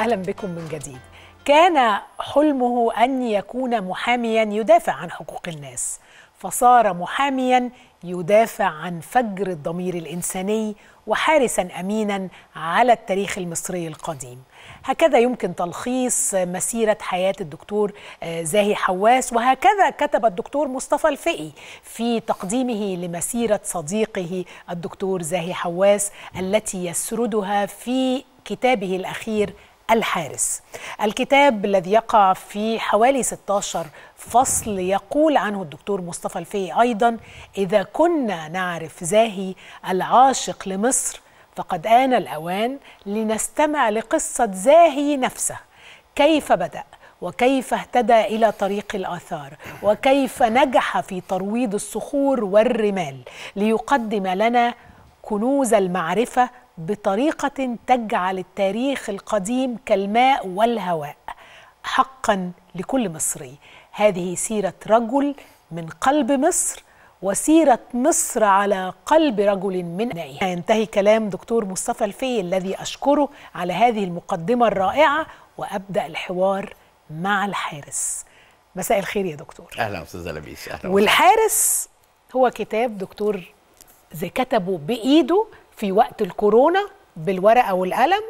أهلا بكم من جديد كان حلمه أن يكون محاميا يدافع عن حقوق الناس فصار محاميا يدافع عن فجر الضمير الإنساني وحارسا أمينا على التاريخ المصري القديم هكذا يمكن تلخيص مسيرة حياة الدكتور آه، زاهي حواس وهكذا كتب الدكتور مصطفى الفقي في تقديمه لمسيرة صديقه الدكتور زاهي حواس التي يسردها في كتابه الأخير الحارس الكتاب الذي يقع في حوالي 16 فصل يقول عنه الدكتور مصطفى الفي أيضا إذا كنا نعرف زاهي العاشق لمصر فقد آن الأوان لنستمع لقصة زاهي نفسه كيف بدأ وكيف اهتدى الى طريق الاثار وكيف نجح في ترويض الصخور والرمال ليقدم لنا كنوز المعرفه بطريقة تجعل التاريخ القديم كالماء والهواء حقا لكل مصري هذه سيرة رجل من قلب مصر وسيرة مصر على قلب رجل من نائها ينتهي كلام دكتور مصطفى الفي الذي أشكره على هذه المقدمة الرائعة وأبدأ الحوار مع الحارس مساء الخير يا دكتور أهلا أستاذة لبيس أهلا والحارس هو كتاب دكتور زي كتبه بإيده في وقت الكورونا بالورقة والقلم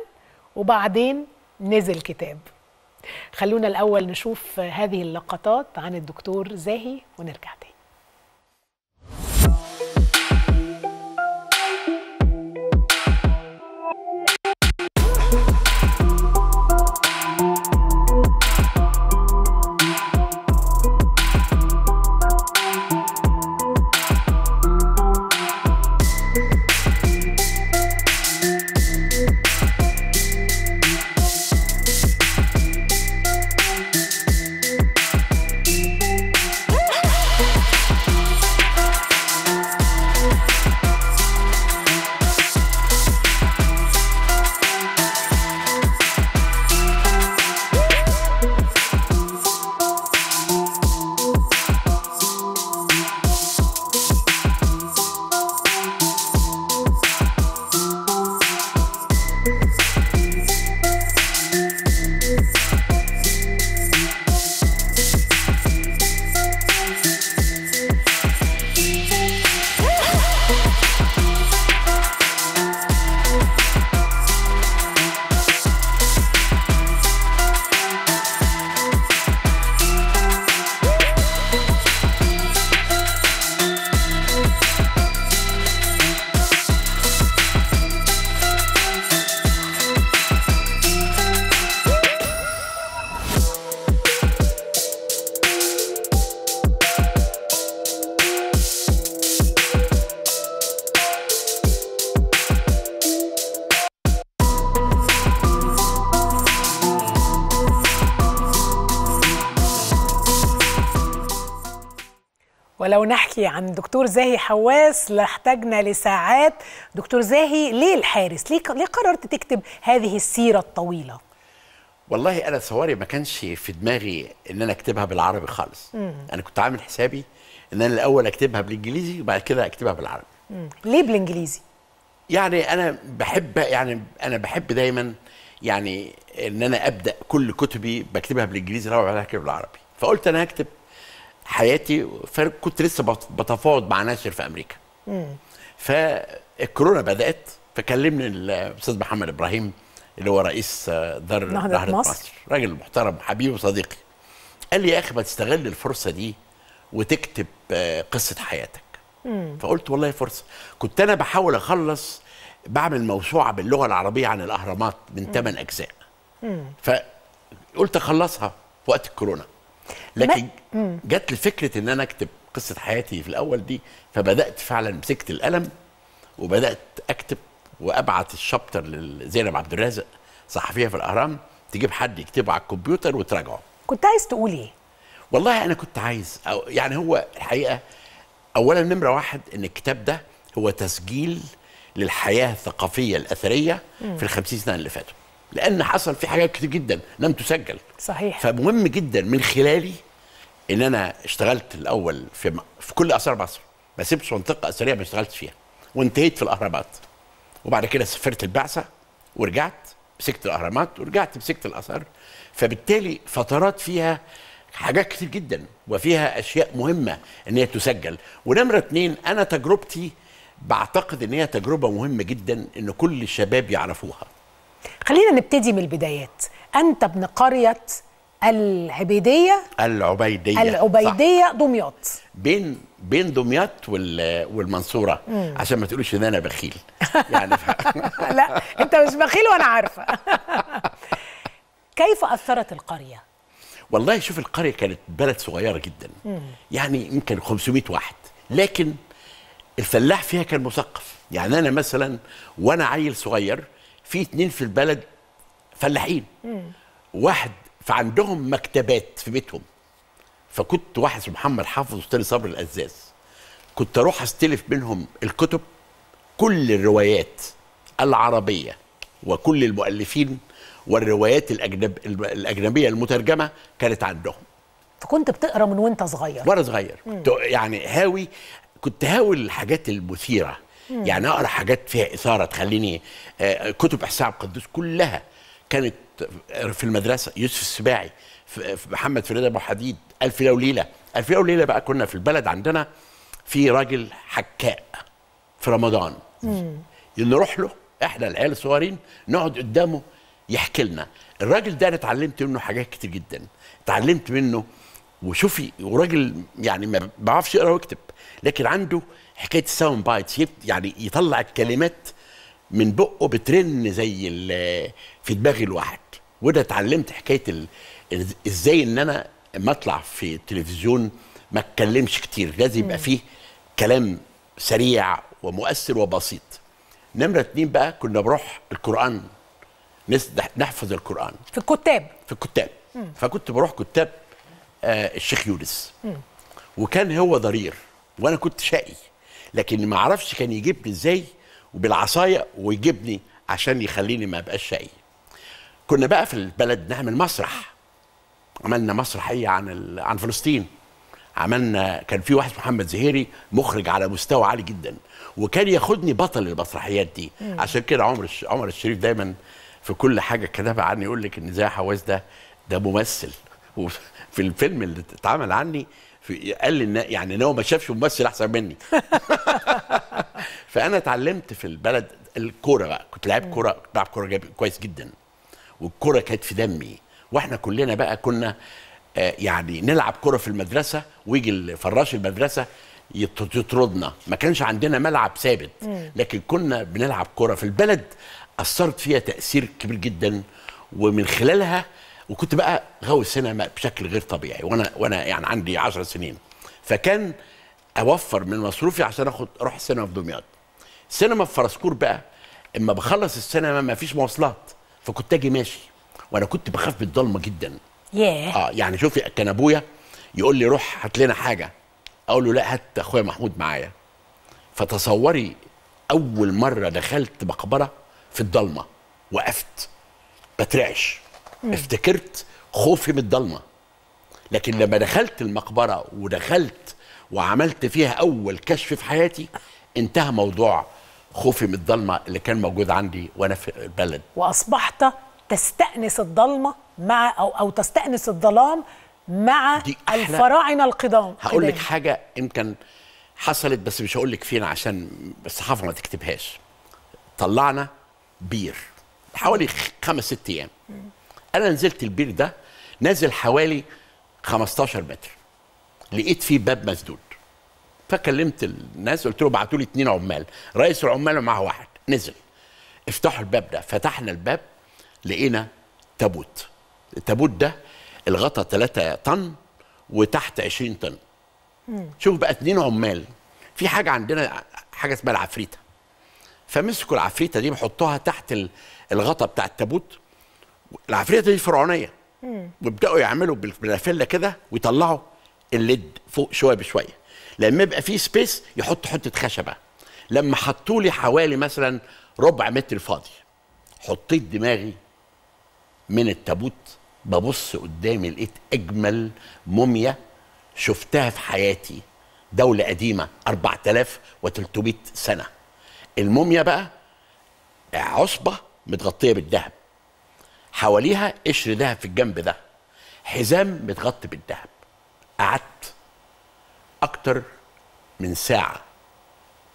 وبعدين نزل كتاب خلونا الأول نشوف هذه اللقطات عن الدكتور زاهي ونرجع نحكي عن دكتور زاهي حواس لاحتاجنا لساعات دكتور زاهي ليه الحارس ليه ليه قررت تكتب هذه السيره الطويله والله انا ثواري ما كانش في دماغي ان انا اكتبها بالعربي خالص مم. انا كنت عامل حسابي ان انا الاول اكتبها بالانجليزي وبعد كده اكتبها بالعربي مم. ليه بالانجليزي يعني انا بحب يعني انا بحب دايما يعني ان انا ابدا كل كتبي بكتبها بالانجليزي لو بعدها كده بالعربي فقلت انا هكتب حياتي فكنت لسه بتفاوض مع ناشر في امريكا فالكورونا بدات فكلمني الاستاذ محمد ابراهيم اللي هو رئيس آه، دار نهضه مصر. مصر راجل محترم حبيبي وصديقي قال لي يا اخي ما تستغل الفرصه دي وتكتب آه، قصه حياتك مم. فقلت والله فرصه كنت انا بحاول اخلص بعمل موسوعه باللغه العربيه عن الاهرامات من ثمان اجزاء مم. فقلت اخلصها في وقت الكورونا لكن جت لي فكره ان انا اكتب قصه حياتي في الاول دي فبدات فعلا مسكت القلم وبدات اكتب وابعت الشابتر لزينب عبد الرازق صحفيه في الاهرام تجيب حد يكتبه على الكمبيوتر وتراجعه كنت عايز تقول ايه والله انا كنت عايز أو يعني هو الحقيقه اولا نمره واحد ان الكتاب ده هو تسجيل للحياه الثقافيه الاثريه م. في الخمسين سنه اللي فاتوا لان حصل في حاجات كتير جدا لم تسجل صحيح فمهم جدا من خلالي ان انا اشتغلت الاول في في كل اثار مصر ما سبتش منطقه اثريه ما اشتغلتش فيها وانتهيت في الاهرامات وبعد كده سافرت البعثه ورجعت مسكت الاهرامات ورجعت مسكت الاثار فبالتالي فترات فيها حاجات كتير جدا وفيها اشياء مهمه ان هي تسجل ونمره اتنين انا تجربتي بعتقد ان هي تجربه مهمه جدا ان كل الشباب يعرفوها خلينا نبتدي من البدايات أنت ابن قرية العبيدية العبيدية العبيدية دمياط بين بين دمياط والمنصورة مم. عشان ما تقولوش إن أنا بخيل يعني ف... لا أنت مش بخيل وأنا عارفة كيف أثرت القرية؟ والله شوف القرية كانت بلد صغيرة جدا مم. يعني يمكن 500 واحد لكن الفلاح فيها كان مثقف يعني أنا مثلا وأنا عيل صغير في اتنين في البلد فلاحين واحد فعندهم مكتبات في بيتهم فكنت واحد اسمه محمد حافظ وتاني صبر الأزاز كنت اروح استلف منهم الكتب كل الروايات العربيه وكل المؤلفين والروايات الأجنب الاجنبيه المترجمه كانت عندهم فكنت بتقرا من وانت صغير وانا صغير كنت يعني هاوي كنت هاوي الحاجات المثيره يعني اقرا حاجات فيها اثاره تخليني آه، كتب احساء عبد القدوس كلها كانت في المدرسه يوسف السباعي محمد فريد ابو حديد الف ليله وليله الف ليله وليله بقى كنا في البلد عندنا في راجل حكاء في رمضان نروح له احنا العيال الصغيرين نقعد قدامه يحكي لنا الراجل ده انا اتعلمت منه حاجات كتير جدا اتعلمت منه وشوفي وراجل يعني ما بعرفش يقرا ويكتب لكن عنده حكايه الساوند بايتس يعني يطلع الكلمات من بقه بترن زي في دماغ الواحد وده اتعلمت حكايه ازاي ان انا ما اطلع في التلفزيون ما اتكلمش كتير لازم يبقى فيه كلام سريع ومؤثر وبسيط نمره اتنين بقى كنا بروح القران نحفظ القران في الكتاب في الكتاب مم. فكنت بروح كتاب آه الشيخ يونس مم. وكان هو ضرير وانا كنت شقي لكن ما اعرفش كان يجيبني ازاي وبالعصايه ويجيبني عشان يخليني ما ابقاش شقي كنا بقى في البلد نعمل مسرح عملنا مسرحيه عن ال... عن فلسطين عملنا كان في واحد محمد زهيري مخرج على مستوى عالي جدا وكان ياخدني بطل المسرحيات دي مم. عشان كده عمر الش... عمر الشريف دايما في كل حاجه كتبها عني يقول لك ان زي حواس ده ده ممثل وفي الفيلم اللي اتعمل عني في قال لي يعني ان هو ما شافش ممثل احسن مني فانا اتعلمت في البلد الكوره بقى كنت لاعب كوره كنت بلعب كوره كويس جدا والكوره كانت في دمي واحنا كلنا بقى كنا آه، يعني نلعب كوره في المدرسه ويجي فراش المدرسه يطردنا ما كانش عندنا ملعب ثابت لكن كنا بنلعب كوره في البلد اثرت فيها تاثير كبير جدا ومن خلالها وكنت بقى غاوي السينما بشكل غير طبيعي وانا وانا يعني عندي 10 سنين فكان اوفر من مصروفي عشان اخد اروح السينما في دمياط السينما في فرسكور بقى اما بخلص السينما ما فيش مواصلات فكنت اجي ماشي وانا كنت بخاف من الضلمه جدا yeah. اه يعني شوفي كان ابويا يقول لي روح هات لنا حاجه اقول له لا هات اخويا محمود معايا فتصوري اول مره دخلت مقبره في الضلمه وقفت بترعش افتكرت خوفي من الضلمه لكن لما دخلت المقبره ودخلت وعملت فيها اول كشف في حياتي انتهى موضوع خوفي من الضلمه اللي كان موجود عندي وانا في البلد واصبحت تستانس الضلمه مع او او تستانس الظلام مع الفراعنه القدام هقول لك حاجه يمكن حصلت بس مش هقول لك فين عشان الصحافه ما تكتبهاش طلعنا بير حوالي خمس ست ايام انا نزلت البير ده نازل حوالي 15 متر لقيت فيه باب مسدود فكلمت الناس قلت له بعتوا لي اثنين عمال رئيس العمال ومعه واحد نزل افتحوا الباب ده فتحنا الباب لقينا تابوت التابوت ده الغطا 3 طن وتحت 20 طن شوف بقى اتنين عمال في حاجه عندنا حاجه اسمها العفريته فمسكوا العفريته دي بحطوها تحت الغطا بتاع التابوت العفريته دي فرعونيه ويبدأوا يعملوا بالفله كده ويطلعوا الليد فوق شويه بشويه لما يبقى فيه سبيس يحط حته خشبه لما حطوا لي حوالي مثلا ربع متر فاضي حطيت دماغي من التابوت ببص قدامي لقيت اجمل موميا شفتها في حياتي دولة قديمة 4300 سنة الموميا بقى عصبة متغطية بالذهب حواليها قشر دهب في الجنب ده حزام متغطي بالدهب قعدت اكتر من ساعه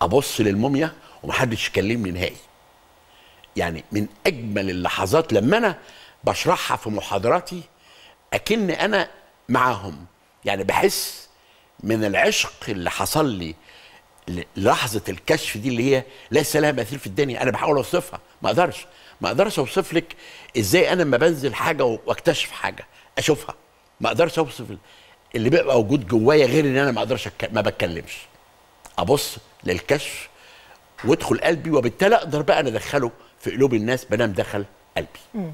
ابص للموميا ومحدش يكلمني نهائي يعني من اجمل اللحظات لما انا بشرحها في محاضراتي اكن انا معاهم يعني بحس من العشق اللي حصل لي لحظه الكشف دي اللي هي ليس لها مثيل في الدنيا انا بحاول اوصفها ما اقدرش ما اقدرش اوصف لك ازاي انا لما بنزل حاجه واكتشف حاجه اشوفها ما اقدرش اوصف اللي بيبقى موجود جوايا غير ان انا ما اقدرش أك... ما بتكلمش ابص للكشف وادخل قلبي وبالتالي اقدر بقى انا ادخله في قلوب الناس بنام دخل قلبي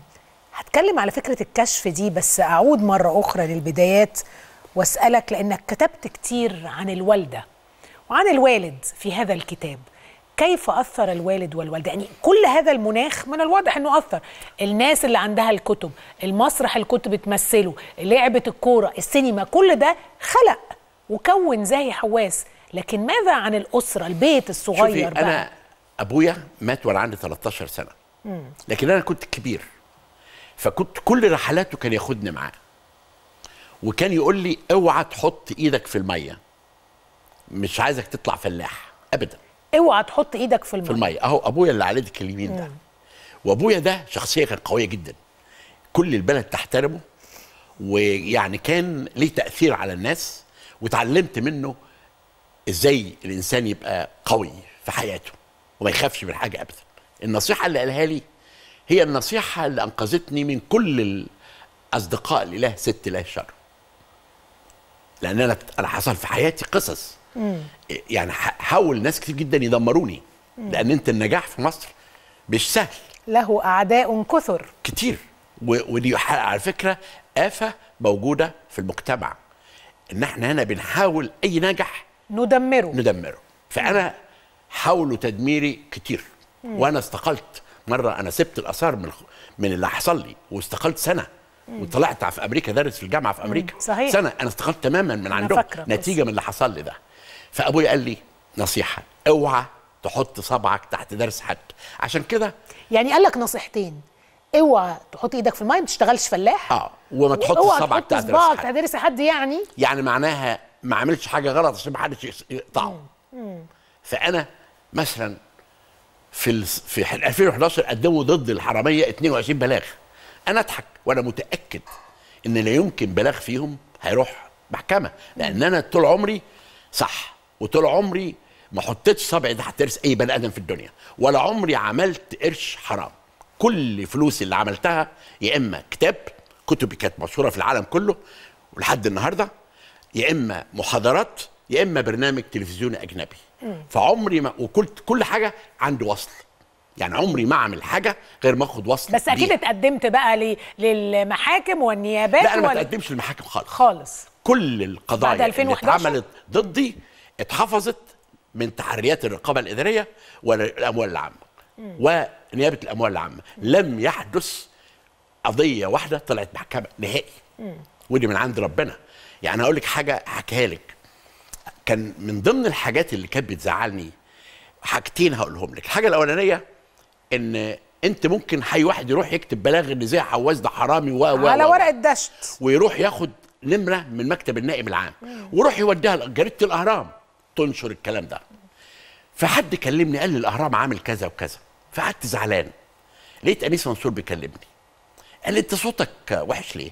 هتكلم على فكره الكشف دي بس اعود مره اخرى للبدايات واسالك لانك كتبت كتير عن الوالده وعن الوالد في هذا الكتاب كيف أثر الوالد والوالدة يعني كل هذا المناخ من الواضح أنه أثر الناس اللي عندها الكتب المسرح الكتب بتمثله لعبة الكورة السينما كل ده خلق وكون زاهي حواس لكن ماذا عن الأسرة البيت الصغير شوفي بقى؟ أنا أبويا مات وأنا عندي 13 سنة لكن أنا كنت كبير فكنت كل رحلاته كان ياخدني معاه وكان يقول لي اوعى تحط ايدك في الميه مش عايزك تطلع فلاح ابدا اوعى تحط ايدك في الميه في الميه اهو ابويا اللي على ايدك اليمين ده وابويا ده شخصيه كانت قويه جدا كل البلد تحترمه ويعني كان ليه تاثير على الناس وتعلمت منه ازاي الانسان يبقى قوي في حياته وما يخافش من حاجه ابدا النصيحه اللي قالها لي هي النصيحه اللي انقذتني من كل الاصدقاء اللي له ست اله شر لان انا انا حصل في حياتي قصص يعني حاول ناس كتير جدا يدمروني مم. لان انت النجاح في مصر مش سهل له اعداء كثر كتير ودي على فكره افه موجوده في المجتمع ان احنا هنا بنحاول اي نجح ندمره ندمره فانا حاولوا تدميري كتير مم. وانا استقلت مره انا سبت الاثار من من اللي حصل لي واستقلت سنه مم. وطلعت في امريكا درس في الجامعه في امريكا صحيح. سنه انا استقلت تماما من عندهم نتيجه بس. من اللي حصل لي ده فابويا قال لي نصيحه اوعى تحط صبعك تحت درس حد عشان كده يعني قال لك نصيحتين اوعى تحط ايدك في الميه ما تشتغلش فلاح اه وما تحطش صبعك تحت درس حد تحت درس حد يعني يعني معناها ما عملش حاجه غلط عشان ما حدش يقطعه فانا مثلا في في 2011 قدموا ضد الحراميه 22 بلاغ انا اضحك وانا متاكد ان لا يمكن بلاغ فيهم هيروح محكمه لان انا طول عمري صح وطول عمري ما حطيتش صبعي تحت ترس اي بني ادم في الدنيا ولا عمري عملت قرش حرام كل فلوسي اللي عملتها يا اما كتاب كتبي كانت مشهوره في العالم كله ولحد النهارده يا اما محاضرات يا اما برنامج تلفزيوني اجنبي فعمري ما وكنت كل حاجه عندي وصل يعني عمري ما اعمل حاجه غير ما اخد وصل بس اكيد اتقدمت بقى لي للمحاكم والنيابات لا انا ما اتقدمش للمحاكم خالص خالص كل القضايا اللي اتعملت ضدي اتحفظت من تحريات الرقابه الاداريه والاموال العامه ونيابه الاموال العامه لم يحدث قضيه واحده طلعت محكمه نهائي ودي من عند ربنا يعني أقول لك حاجه حكيها لك كان من ضمن الحاجات اللي كانت بتزعلني حاجتين هقولهم لك الحاجه الاولانيه ان انت ممكن حي واحد يروح يكتب بلاغ ان زي حواز ده حرامي و و على ورقه دشت ويروح ياخد نمره من مكتب النائب العام ويروح يوديها لجريده الاهرام تنشر الكلام ده فحد كلمني قال لي الاهرام عامل كذا وكذا فقعدت زعلان لقيت انيس منصور بيكلمني قال لي انت صوتك وحش ليه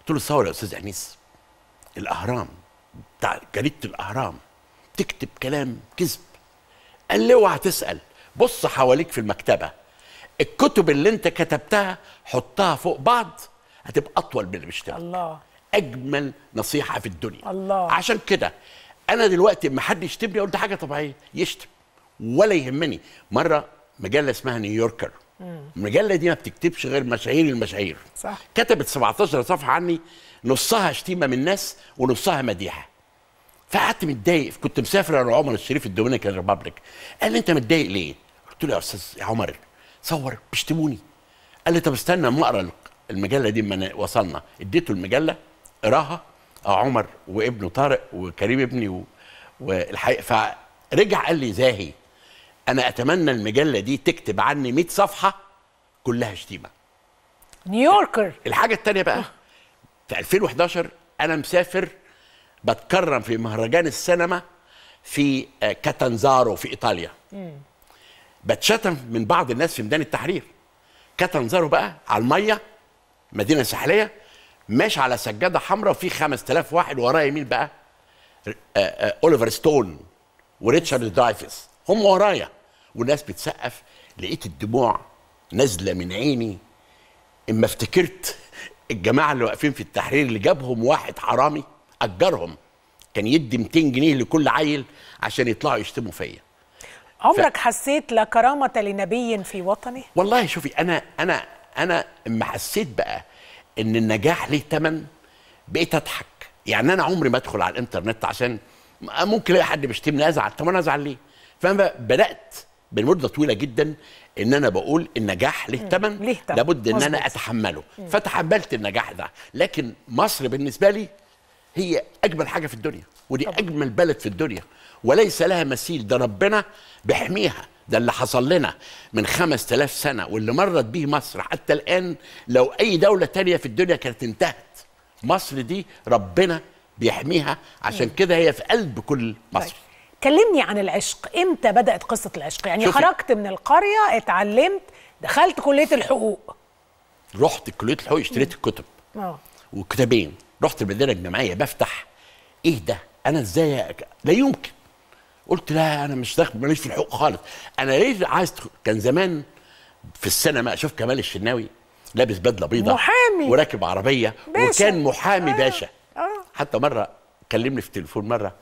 قلت له صور يا استاذ انيس الاهرام بتاع جريده الاهرام تكتب كلام كذب قال لي اوعى تسال بص حواليك في المكتبه الكتب اللي انت كتبتها حطها فوق بعض هتبقى اطول من اللي بيشتغل الله اجمل نصيحه في الدنيا الله عشان كده انا دلوقتي ما حد يشتمني قلت حاجه طبيعيه يشتم ولا يهمني مره مجله اسمها نيويوركر المجله دي ما بتكتبش غير مشاهير المشاهير صح كتبت 17 صفحه عني نصها شتيمه من الناس ونصها مديحه فقعدت متضايق كنت مسافر انا عمر الشريف الدومينيكان ريبابليك قال لي انت متضايق ليه؟ قلت له يا استاذ يا عمر صور بيشتموني قال لي طب استنى اما اقرا المجله دي اما وصلنا اديته المجله اقراها آه، عمر وابنه طارق وكريم ابني والحقيقه فرجع قال لي زاهي انا اتمنى المجله دي تكتب عني 100 صفحه كلها شتيمه نيويوركر الحاجه الثانيه بقى في 2011 انا مسافر بتكرم في مهرجان السينما في آه، كاتانزارو في ايطاليا بتشتم من بعض الناس في ميدان التحرير كاتانزارو بقى على الميه مدينه ساحليه ماشي على سجاده حمراء في 5000 واحد وراه يمين بقى آه، آه، اوليفر ستون وريتشارد دايفيس هم ورايا والناس بتسقف لقيت الدموع نازله من عيني اما افتكرت الجماعه اللي واقفين في التحرير اللي جابهم واحد حرامي اجرهم كان يدي 200 جنيه لكل عيل عشان يطلعوا يشتموا فيا عمرك ف... حسيت لا كرامه لنبي في وطنه والله شوفي انا انا انا اما حسيت بقى ان النجاح ليه ثمن بقيت اضحك يعني انا عمري ما ادخل على الانترنت عشان ممكن الاقي حد بيشتمني ازعل طب انا ازعل ليه فانا بدات بمده طويله جدا ان انا بقول النجاح ليه ثمن لابد ان انا اتحمله فتحملت النجاح ده لكن مصر بالنسبه لي هي اجمل حاجه في الدنيا ودي اجمل بلد في الدنيا وليس لها مثيل ده ربنا بيحميها ده اللي حصل لنا من 5000 سنة واللي مرت بيه مصر حتى الآن لو أي دولة تانية في الدنيا كانت انتهت مصر دي ربنا بيحميها عشان كده هي في قلب كل مصر طيب، كلمني عن العشق امتى بدأت قصة العشق يعني خرجت من القرية اتعلمت دخلت كلية الحقوق رحت كلية الحقوق اشتريت الكتب اه وكتابين رحت المدينة الجامعية بفتح ايه ده انا ازاي لا يمكن قلت لا انا مش داخل ماليش في الحقوق خالص انا ليه عايز كان زمان في السينما اشوف كمال الشناوي لابس بدله بيضاء محامي وراكب عربيه باشا. وكان محامي آه. باشا آه. حتى مره كلمني في التليفون مره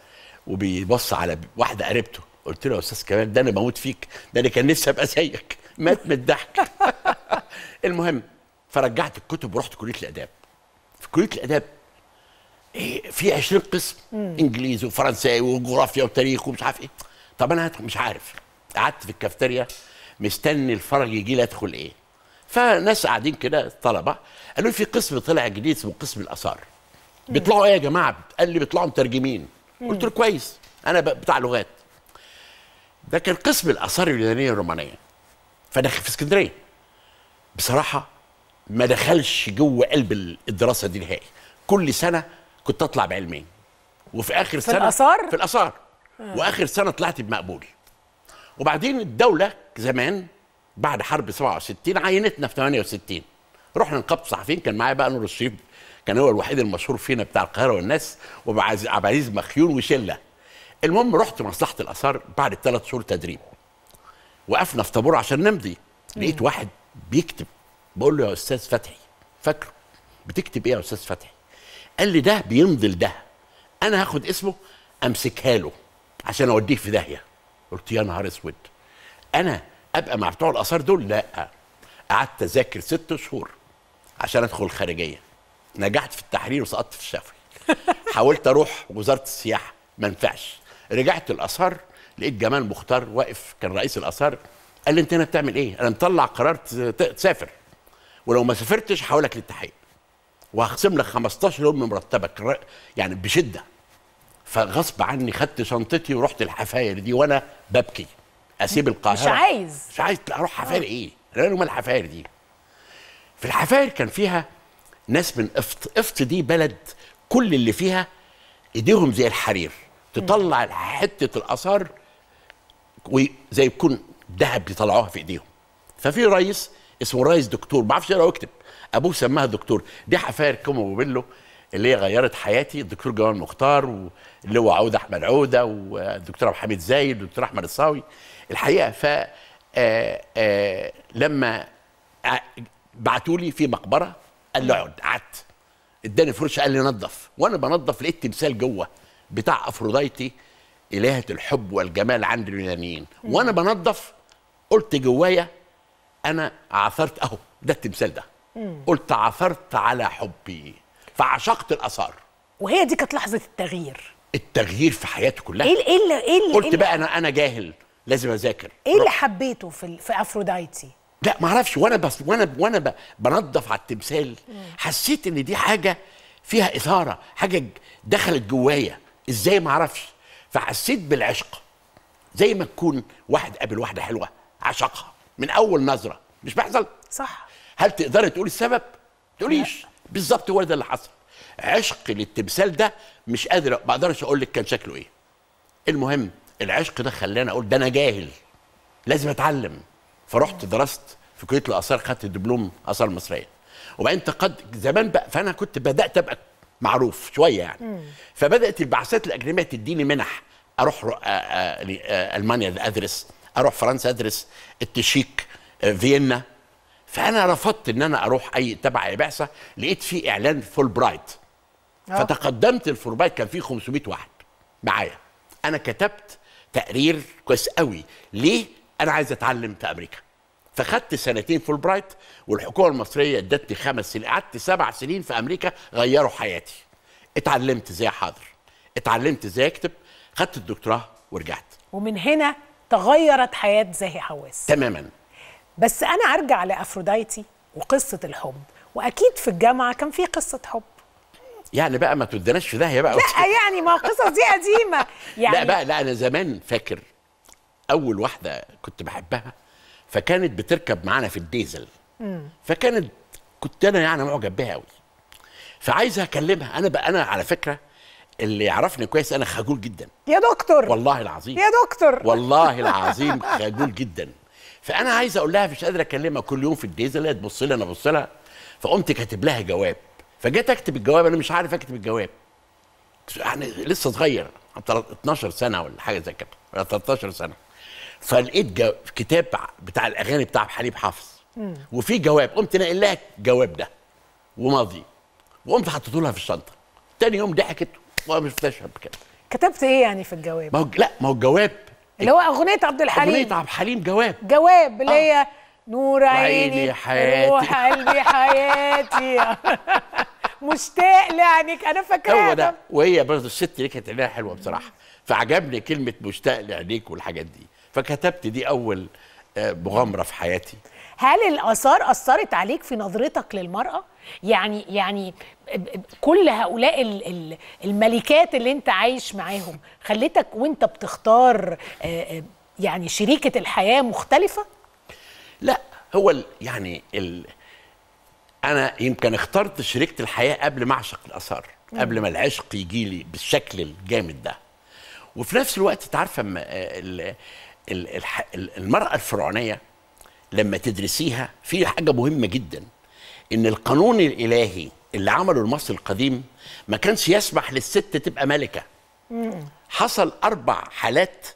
وبيبص على واحده قريبته قلت له يا استاذ كمال ده انا بموت فيك ده انا كان نفسي ابقى زيك مات من الضحك المهم فرجعت الكتب ورحت كليه الاداب في كليه الاداب إيه، في 20 قسم انجليزي وفرنساوي وجغرافيا وتاريخ ومش عارف ايه طب انا مش عارف قعدت في الكافتيريا مستني الفرج يجي لي ادخل ايه فناس قاعدين كده طلبه قالوا لي في قسم طلع جديد اسمه قسم الاثار بيطلعوا ايه يا جماعه قال لي بيطلعوا مترجمين قلت له كويس انا بتاع لغات ده كان قسم الاثار اليونانيه الرومانيه فانا في اسكندريه بصراحه ما دخلش جوه قلب الدراسه دي نهائي كل سنه كنت اطلع بعلمين وفي اخر في سنه الأثار؟ في الاثار آه. واخر سنه طلعت بمقبول وبعدين الدوله زمان بعد حرب 67 عينتنا في 68 رحنا نقابه صحفيين كان معايا بقى نور الشريف كان هو الوحيد المشهور فينا بتاع القاهره والناس وعبد العزيز مخيول وشله المهم رحت مصلحه الاثار بعد ثلاث شهور تدريب وقفنا في طابور عشان نمضي لقيت واحد بيكتب بقول له يا استاذ فتحي فاكره بتكتب ايه يا استاذ فتحي قال لي ده بيمضي لده انا هاخد اسمه امسكها له عشان اوديه في داهيه قلت يا نهار اسود انا ابقى مع بتوع الاثار دول لا قعدت اذاكر ست شهور عشان ادخل الخارجيه نجحت في التحرير وسقطت في الشفوي حاولت اروح وزاره السياحه ما نفعش رجعت الاثار لقيت جمال مختار واقف كان رئيس الاثار قال لي انت هنا بتعمل ايه انا مطلع قرار تسافر ولو ما سافرتش هحولك للتحقيق وهخصم لك 15 يوم من مرتبك يعني بشده فغصب عني خدت شنطتي ورحت الحفاير دي وانا ببكي اسيب القاهره مش عايز مش عايز اروح حفاير آه. ايه؟ انا مال الحفاير دي في الحفاير كان فيها ناس من افط افط دي بلد كل اللي فيها ايديهم زي الحرير تطلع حته الاثار زي يكون ذهب بيطلعوها في ايديهم ففي رئيس اسمه رايز دكتور ما اعرفش يقرا ويكتب ابوه سماها دكتور دي حفاير كوما وبيلو اللي هي غيرت حياتي الدكتور جمال مختار واللي هو عوده احمد عوده والدكتور عبد الحميد زايد والدكتور احمد الصاوي الحقيقه ف آه، آه، لما آه، بعتوا لي في مقبره قال لي اقعد قعدت اداني فرشه قال لي نظف وانا بنظف لقيت تمثال جوه بتاع افروديتي الهه الحب والجمال عند اليونانيين وانا بنظف قلت جوايا انا عثرت اهو ده التمثال ده مم. قلت عثرت على حبي فعشقت الاثار وهي دي كانت لحظه التغيير التغيير في حياتي كلها ايه ايه اللي إيه قلت إيه بقى انا انا جاهل لازم اذاكر ايه اللي حبيته في في افروديتي لا ما اعرفش وانا بس وانا وانا بنظف على التمثال مم. حسيت ان دي حاجه فيها اثاره حاجه دخلت جوايا ازاي ما اعرفش فحسيت بالعشق زي ما تكون واحد قابل واحده حلوه عشقها من اول نظره مش بيحصل صح هل تقدري تقولي السبب تقوليش بالظبط هو ده اللي حصل عشق للتمثال ده مش قادر ما اقدرش اقول لك كان شكله ايه المهم العشق ده خلاني اقول ده انا جاهل لازم اتعلم فرحت درست في كليه الاثار خدت دبلوم اثار مصريه وبعدين قد زمان بقى فانا كنت بدات ابقى معروف شويه يعني مم. فبدات البعثات الاجنبيه تديني منح اروح آه، آه، آه، المانيا ادرس اروح فرنسا ادرس التشيك آه، فيينا فانا رفضت ان انا اروح اي تبع اي بعثه لقيت في اعلان فول برايت آه. فتقدمت الفول برايت كان فيه 500 واحد معايا انا كتبت تقرير كويس قوي ليه انا عايز اتعلم في امريكا فخدت سنتين فول برايت والحكومه المصريه ادتني خمس سنين قعدت سبع سنين في امريكا غيروا حياتي اتعلمت ازاي احاضر اتعلمت ازاي اكتب خدت الدكتوراه ورجعت ومن هنا تغيرت حياه زاهي حواس تماما بس انا ارجع لافروديتي وقصه الحب واكيد في الجامعه كان في قصه حب يعني بقى ما تدناش في داهيه بقى لا يعني ما القصص دي قديمه يعني لا بقى لا انا زمان فاكر اول واحده كنت بحبها فكانت بتركب معانا في الديزل مم. فكانت كنت انا يعني معجب بيها قوي فعايز اكلمها انا بقى انا على فكره اللي يعرفني كويس انا خجول جدا يا دكتور والله العظيم يا دكتور والله العظيم خجول جدا فانا عايز اقول لها مش قادر اكلمها كل يوم في الديزل هي تبص لي انا ابص لها فقمت كاتب لها جواب فجيت اكتب الجواب انا مش عارف اكتب الجواب يعني لسه صغير 12 سنه ولا حاجه زي كده ولا 13 سنه فلقيت كتاب بتاع الاغاني بتاع حليب حافظ وفي جواب قمت ناقل لها الجواب ده وماضي وقمت حطيته لها في الشنطه تاني يوم ضحكت ما شفتهاش قبل كده كتبت ايه يعني في الجواب؟ ما هو لا ما هو الجواب اللي هو اغنيه عبد الحليم اغنيه عبد الحليم جواب جواب اللي هي آه. نور عيني حياتي روح قلبي حياتي مشتاق لعينيك انا فاكراها هو ده وهي برضه الست دي كانت عينيها حلوه بصراحه فعجبني كلمه مشتاق لعينيك والحاجات دي فكتبت دي اول آه، مغامره في حياتي هل الاثار اثرت عليك في نظرتك للمراه يعني يعني كل هؤلاء الملكات اللي انت عايش معاهم خلتك وانت بتختار آه، آه، يعني شريكه الحياه مختلفه لا هو يعني ال انا يمكن اخترت شريكه الحياه قبل ما اعشق الاثار قبل ما العشق يجي لي بالشكل الجامد ده وفي نفس الوقت انت عارفه آه، المراه الفرعونيه لما تدرسيها في حاجه مهمه جدا ان القانون الالهي اللي عمله المصري القديم ما كانش يسمح للست تبقى ملكه حصل اربع حالات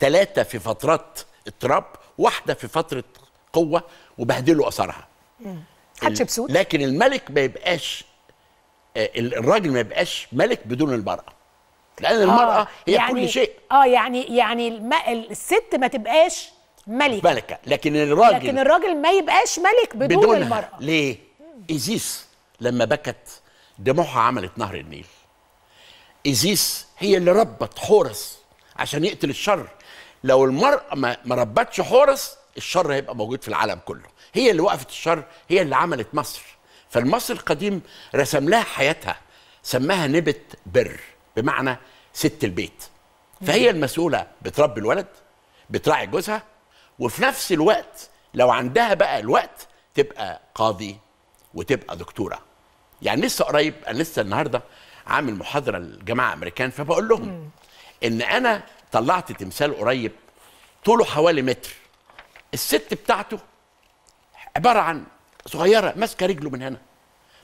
ثلاثه في فترات اضطراب واحده في فتره قوه وبهدلوا اثارها حتشبسوت لكن الملك ما يبقاش آه، الراجل ما يبقاش ملك بدون المراه لان آه المراه هي يعني كل شيء اه يعني يعني الم... الست ما تبقاش ملكه ملكه لكن الراجل لكن الراجل ما يبقاش ملك بدون المراه ليه إيزيس لما بكت دموعها عملت نهر النيل إيزيس هي اللي ربت حورس عشان يقتل الشر لو المرأة ما ربتش حورس الشر هيبقى موجود في العالم كله هي اللي وقفت الشر هي اللي عملت مصر فالمصر القديم رسم لها حياتها سماها نبت بر بمعنى ست البيت فهي المسؤولة بتربي الولد بتراعي جوزها وفي نفس الوقت لو عندها بقى الوقت تبقى قاضي وتبقى دكتوره يعني لسه قريب انا لسه النهارده عامل محاضره لجماعه امريكان فبقول لهم مم. ان انا طلعت تمثال قريب طوله حوالي متر الست بتاعته عباره عن صغيره ماسكه رجله من هنا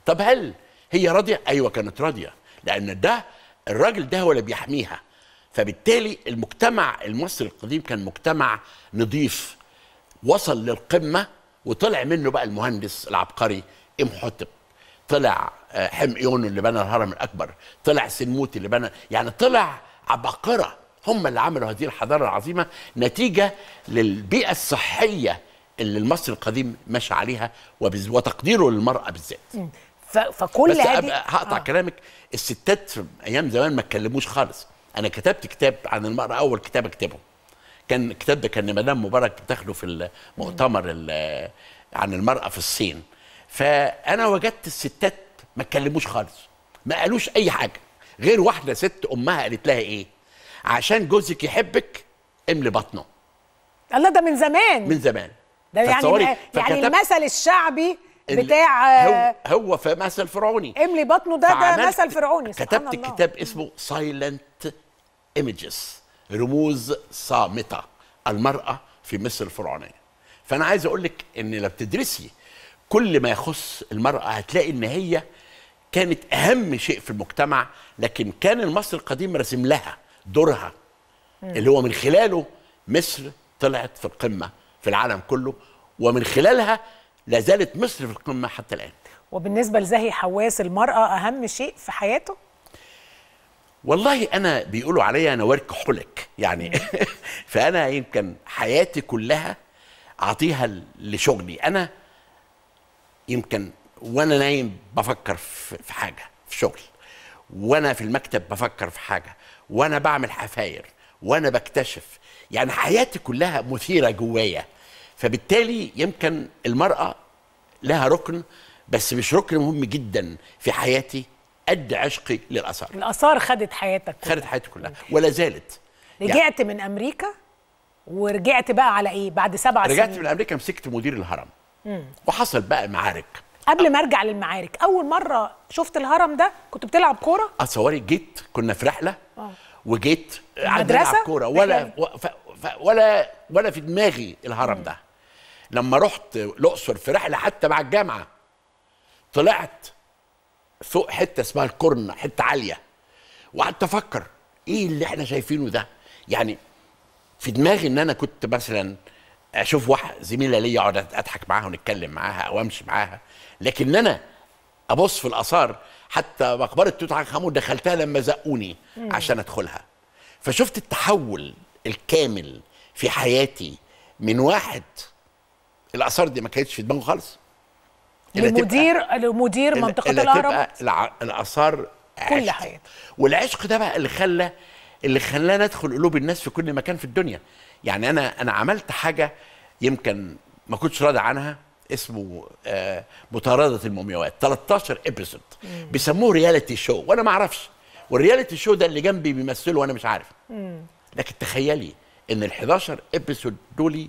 طب هل هي راضيه ايوه كانت راضيه لان ده الراجل ده هو اللي بيحميها فبالتالي المجتمع المصري القديم كان مجتمع نضيف وصل للقمه وطلع منه بقى المهندس العبقري امحوتب طلع آه، حمئيون اللي بنى الهرم الاكبر طلع سنموت اللي بنى يعني طلع عباقره هم اللي عملوا هذه الحضاره العظيمه نتيجه للبيئه الصحيه اللي المصري القديم ماشي عليها وتقديره للمراه بالذات فكل بس هذه هقطع آه. كلامك الستات في ايام زمان ما اتكلموش خالص انا كتبت كتاب عن المراه اول كتاب اكتبه كان الكتاب ده كان مدام مبارك بتاخده في المؤتمر عن المراه في الصين فانا وجدت الستات ما اتكلموش خالص ما قالوش اي حاجه غير واحده ست امها قالت لها ايه عشان جوزك يحبك املي بطنه الله ده من زمان من زمان ده يعني يعني المثل الشعبي بتاع هو, هو في مثل فرعوني املي بطنه ده ده مثل فرعوني كتبت الله. كتاب اسمه سايلنت ايمجز رموز صامته المراه في مصر الفرعونيه فانا عايز اقول لك ان لو بتدرسي كل ما يخص المرأة هتلاقي إن هي كانت أهم شيء في المجتمع لكن كان المصري القديم رسم لها دورها اللي هو من خلاله مصر طلعت في القمة في العالم كله ومن خلالها لا زالت مصر في القمة حتى الآن وبالنسبة لزاهي حواس المرأة أهم شيء في حياته؟ والله أنا بيقولوا عليا أنا ورك حلك يعني فأنا يمكن حياتي كلها أعطيها لشغلي أنا يمكن وانا نايم بفكر في حاجه في شغل وانا في المكتب بفكر في حاجه وانا بعمل حفاير وانا بكتشف يعني حياتي كلها مثيره جوايا فبالتالي يمكن المراه لها ركن بس مش ركن مهم جدا في حياتي قد عشقي للاثار الاثار خدت حياتك كلها. خدت حياتي كلها ولا زالت يعني رجعت يعني. من امريكا ورجعت بقى على ايه بعد سبع رجعت سنين رجعت من امريكا مسكت مدير الهرم وحصل بقى معارك قبل ما ارجع للمعارك اول مره شفت الهرم ده كنت بتلعب كوره اتصوري جيت كنا في رحله آه. وجيت عندنا العب كوره ولا ولا ولا في دماغي الهرم مم. ده لما رحت الاقصر في رحله حتى مع الجامعه طلعت فوق حته اسمها الكورن حته عاليه وقعدت افكر ايه اللي احنا شايفينه ده يعني في دماغي ان انا كنت مثلا اشوف واحد زميله ليا اقعد اضحك معاها ونتكلم معاها او امشي معاها لكن انا ابص في الاثار حتى مقبره توت عنخ امون دخلتها لما زقوني عشان ادخلها فشفت التحول الكامل في حياتي من واحد الاثار دي ما كانتش في دماغه خالص لمدير لمدير منطقه الاهرام الاثار كل حياتي والعشق ده بقى اللي خلى اللي خلانا ندخل قلوب الناس في كل مكان في الدنيا يعني انا انا عملت حاجه يمكن ما كنتش راضي عنها اسمه آه، مطارده المومياوات 13 ابيسود بيسموه رياليتي شو وانا ما اعرفش والرياليتي شو ده اللي جنبي بيمثله وانا مش عارف لكن تخيلي ان ال 11 ابيسود دول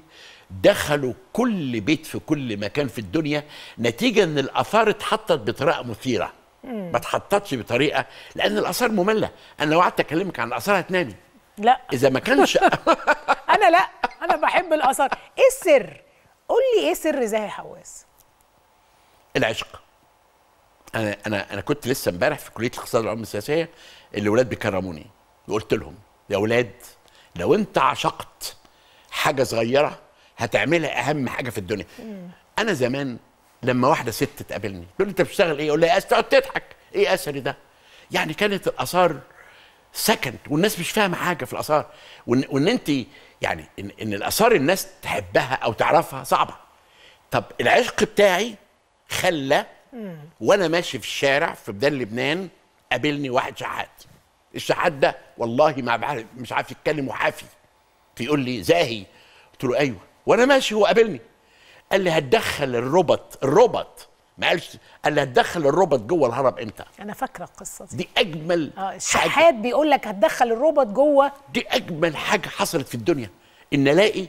دخلوا كل بيت في كل مكان في الدنيا نتيجه ان الاثار اتحطت بطريقه مثيره ما اتحطتش بطريقه لان الاثار ممله انا لو قعدت اكلمك عن الاثار هتنامي لا اذا ما كانش انا لا انا بحب الاثار ايه السر قول لي ايه سر زاهي حواس العشق انا انا انا كنت لسه امبارح في كليه الاقتصاد والعلوم السياسيه اللي ولاد بيكرموني وقلت لهم يا ولاد لو انت عشقت حاجه صغيره هتعملها اهم حاجه في الدنيا مم. انا زمان لما واحده ست تقابلني تقول لي انت بتشتغل ايه اقول لها تقعد تضحك ايه اثري ده يعني كانت الاثار سكند والناس مش فاهمه حاجه في الاثار وان, وإن انت يعني ان, إن الاثار الناس تحبها او تعرفها صعبه طب العشق بتاعي خلى وانا ماشي في الشارع في بدان لبنان قابلني واحد شحات الشحات ده والله ما بعرف مش عارف يتكلم وحافي فيقول لي زاهي قلت له ايوه وانا ماشي هو قابلني قال لي هتدخل الربط الربط ما قالش قال لي هتدخل الروبوت جوه الهرم امتى انا فاكره القصه دي دي اجمل اه الشحات بيقول لك هتدخل الروبوت جوه دي اجمل حاجه حصلت في الدنيا ان الاقي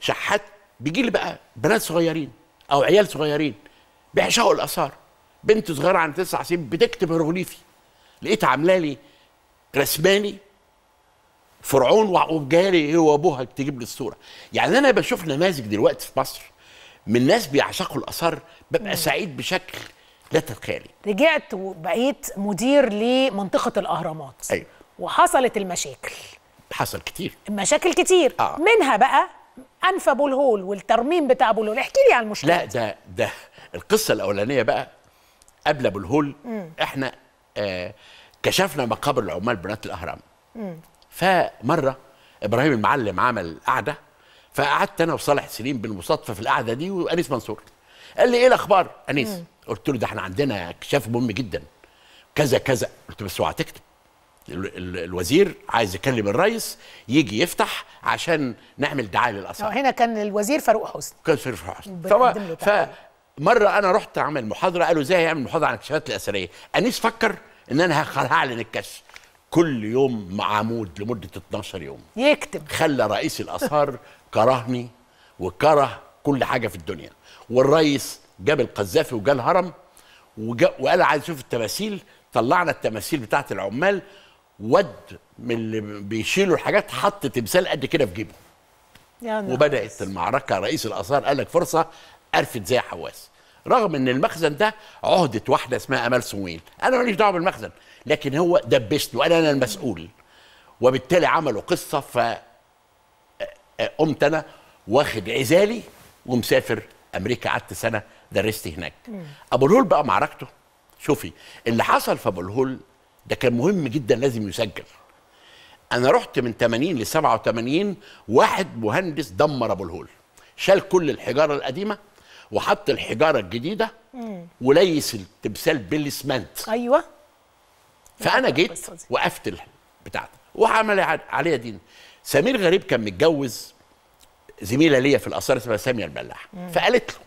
شحات بيجي لي بقى بنات صغيرين او عيال صغيرين بيعشقوا الاثار بنت صغيره عن تسع سنين بتكتب هيروغليفي لقيت عامله لي رسماني فرعون وجالي هو وابوها تجيب لي الصوره يعني انا بشوف نماذج دلوقتي في مصر من ناس بيعشقوا الاثار ببقى سعيد بشكل لا تتخيلي رجعت وبقيت مدير لمنطقه الاهرامات ايوه وحصلت المشاكل حصل كتير مشاكل كتير آه. منها بقى انف ابو الهول والترميم بتاع ابو الهول احكي لي عن المشكله لا ده ده القصه الاولانيه بقى قبل ابو الهول مم. احنا آه كشفنا مقابر العمال بنات الاهرام مم. فمره ابراهيم المعلم عمل قعده فقعدت انا وصالح سليم بالمصادفه في القعده دي وانيس منصور قال لي ايه الاخبار انيس مم. قلت له ده احنا عندنا اكتشاف مهم جدا كذا كذا قلت بس اوعى تكتب الوزير عايز يكلم الرئيس يجي يفتح عشان نعمل دعايه للاثار هنا كان الوزير فاروق حسني كان فاروق حسني طبعا فمره انا رحت اعمل محاضره قالوا ازاي هيعمل محاضره عن الاكتشافات الاثريه انيس فكر ان انا هعلن الكشف كل يوم عمود لمده 12 يوم يكتب خلى رئيس الاثار كرهني وكره كل حاجه في الدنيا والرئيس جاب القذافي وجا الهرم وجا وقال عايز يشوف التماثيل طلعنا التماثيل بتاعت العمال ود من اللي بيشيلوا الحاجات حط تمثال قد كده في جيبه يعني وبدات المعركه رئيس الاثار قال لك فرصه قرفت زي حواس رغم ان المخزن ده عهده واحده اسمها امال سويل انا ماليش دعوه بالمخزن لكن هو دبسني وقال انا المسؤول وبالتالي عملوا قصه ف قمت انا واخد عزالي ومسافر امريكا قعدت سنه درست هناك ابو الهول بقى معركته شوفي اللي حصل في ابو الهول ده كان مهم جدا لازم يسجل انا رحت من 80 ل 87 واحد مهندس دمر ابو الهول شال كل الحجاره القديمه وحط الحجاره الجديده وليس التمثال بالاسمنت ايوه فانا جيت وقفت بتاعتي وعمل عليها دين سمير غريب كان متجوز زميله ليا في الاثار اسمها ساميه البلاح فقالت له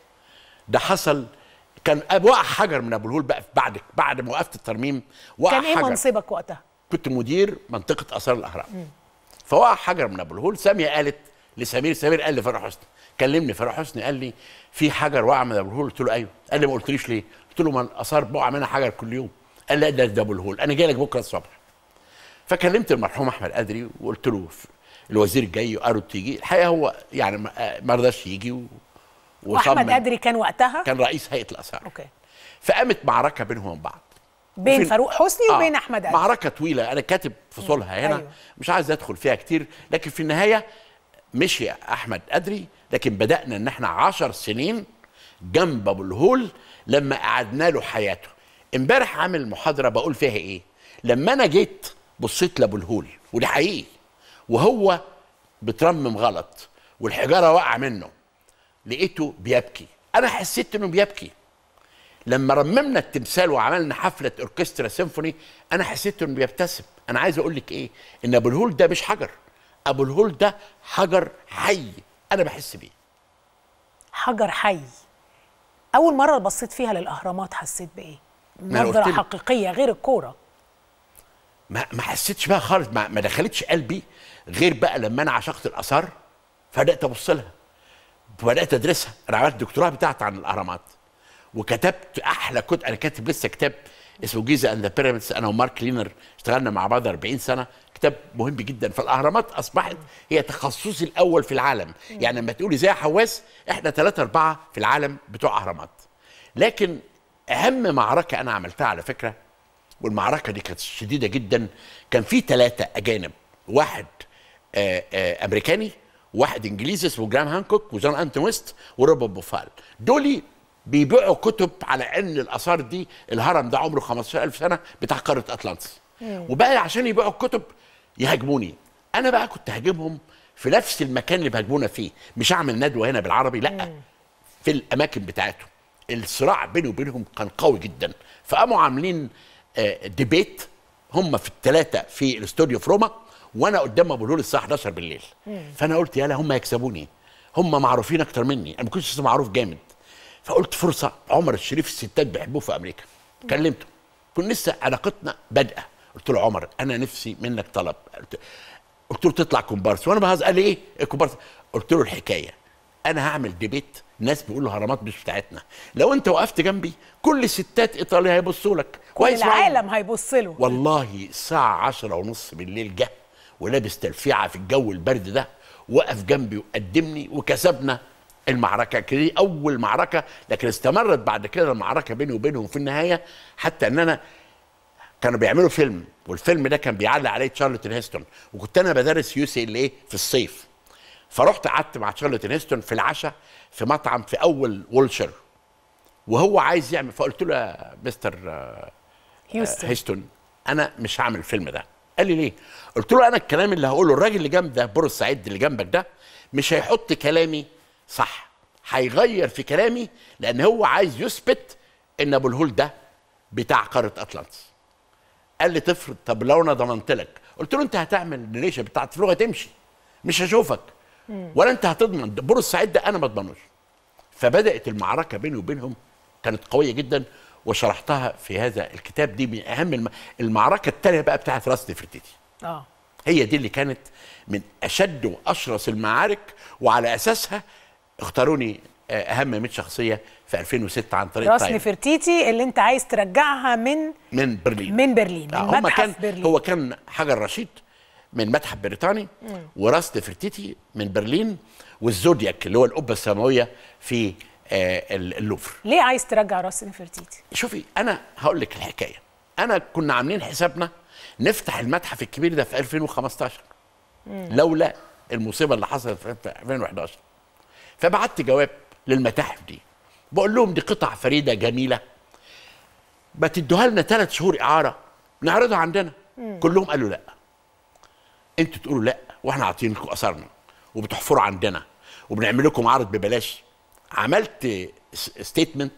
ده حصل كان وقع حجر من ابو الهول بقى بعد بعد ما وقفت الترميم وقع كان ايه منصبك وقتها؟ كنت مدير منطقه اثار الاهرام فوقع حجر من ابو الهول ساميه قالت لسمير سمير قال لفرح حسني كلمني فرح حسني قال لي في حجر وقع من ابو الهول قلت له ايوه قال لي ما قلتليش ليه؟ قلت له ما الاثار بقع منها حجر كل يوم قال لا ده ده ابو الهول انا جاي لك بكره الصبح فكلمت المرحوم احمد قدري وقلت له الوزير جاي وقالوا تيجي الحقيقه هو يعني ما رضاش يجي واحمد قدري كان وقتها كان رئيس هيئه الاثار اوكي فقامت معركه بينهم وبين بعض بين فاروق حسني آه وبين احمد قدري معركه طويله انا كاتب فصولها هنا أيوه. مش عايز ادخل فيها كتير لكن في النهايه مشي احمد قدري لكن بدانا ان احنا عشر سنين جنب ابو الهول لما قعدنا له حياته امبارح عامل محاضره بقول فيها ايه لما انا جيت بصيت لابو الهول ودي حقيقي وهو بترمم غلط والحجاره واقعه منه لقيته بيبكي انا حسيت انه بيبكي لما رممنا التمثال وعملنا حفله اوركسترا سيمفوني انا حسيت انه بيبتسم انا عايز اقول لك ايه ان ابو الهول ده مش حجر ابو الهول ده حجر حي انا بحس بيه حجر حي اول مره بصيت فيها للاهرامات حسيت بايه نظره حقيقيه غير الكوره ما ما حسيتش بها خالص ما, ما دخلتش قلبي غير بقى لما انا عشقت الاثار فبدات ابص لها وبدات ادرسها انا عملت الدكتوراه بتاعتي عن الاهرامات وكتبت احلى كتب انا كاتب لسه كتاب اسمه جيزا اند ذا بيراميدز انا ومارك لينر اشتغلنا مع بعض 40 سنه كتاب مهم جدا فالاهرامات اصبحت هي تخصصي الاول في العالم يعني لما تقولي زي حواس احنا ثلاثة أربعة في العالم بتوع اهرامات لكن اهم معركه انا عملتها على فكره والمعركه دي كانت شديده جدا كان في ثلاثه اجانب واحد آآ آه، آآ آه، امريكاني واحد انجليزي اسمه جرام هانكوك وجون انتون ويست وروبرت بوفال دول بيبيعوا كتب على ان الاثار دي الهرم ده عمره 15000 سنه بتاع قاره اطلانتس إيه. وبقى عشان يبيعوا الكتب يهاجموني انا بقى كنت هاجمهم في نفس المكان اللي بيهاجمونا فيه مش اعمل ندوه هنا بالعربي لا إيه. في الاماكن بتاعتهم الصراع بيني وبينهم كان قوي جدا فقاموا عاملين ديبيت آه، هم في الثلاثه في الاستوديو في روما وانا قدام ابو الهول الساعه 11 بالليل فانا قلت لا هم هيكسبوني هم معروفين اكتر مني انا ما كنتش معروف جامد فقلت فرصه عمر الشريف الستات بيحبوه في امريكا كلمته كنا لسه علاقتنا بادئه قلت له عمر انا نفسي منك طلب قلت له تطلع كومبارس وانا بهزر قال لي ايه الكومبارس إيه قلت له الحكايه انا هعمل ديبيت ناس بيقولوا هرمات مش بتاعتنا لو انت وقفت جنبي كل ستات ايطاليا هيبصوا لك كويس العالم هيبص له والله الساعه 10 ونص بالليل جه ولابس تلفيعه في الجو البرد ده وقف جنبي وقدمني وكسبنا المعركه كده اول معركه لكن استمرت بعد كده المعركه بيني وبينهم في النهايه حتى ان انا كانوا بيعملوا فيلم والفيلم ده كان بيعلق عليه تشارلتون هيستون وكنت انا بدرس يو سي ال إيه في الصيف فرحت قعدت مع تشارلت انستون في العشاء في مطعم في اول وولشر وهو عايز يعمل فقلت له يا مستر آه، هيوستن هيستون انا مش هعمل الفيلم ده قال لي ليه قلت له انا الكلام اللي هقوله الراجل اللي جنب ده بورس سعيد اللي جنبك ده مش هيحط كلامي صح هيغير في كلامي لان هو عايز يثبت ان ابو الهول ده بتاع قاره اطلانتس قال لي تفرض طب لو انا ضمنت لك قلت له انت هتعمل الريشه بتاعت فلوغه تمشي مش هشوفك إيه. ولا انت هتضمن بورسعيد ده انا ما اضمنوش فبدات المعركه بيني وبينهم كانت قويه جدا وشرحتها في هذا الكتاب دي من اهم المعركه الثانيه بقى بتاعه راس نفرتيتي اه هي دي اللي كانت من اشد واشرس المعارك وعلى اساسها اختاروني آه، اهم 100 شخصيه في 2006 عن طريق راس نفرتيتي اللي انت عايز ترجعها من من برلين من برلين آه من متحف كان برلين هو كان حجر رشيد من متحف بريطاني وراس نفرتيتي من برلين والزودياك اللي هو القبه السماويه في آه، اللوفر ليه عايز ترجع راس نفرتيتي شوفي انا هقول لك الحكايه انا كنا عاملين حسابنا نفتح المتحف الكبير ده في 2015 لولا المصيبه اللي حصلت في 2011 فبعت جواب للمتاحف دي بقول لهم دي قطع فريده جميله ما تدوها لنا ثلاث شهور اعاره نعرضها عندنا مم. كلهم قالوا لا انتوا تقولوا لا واحنا عاطين لكم اثارنا وبتحفروا عندنا وبنعمل لكم عرض ببلاش عملت ستيتمنت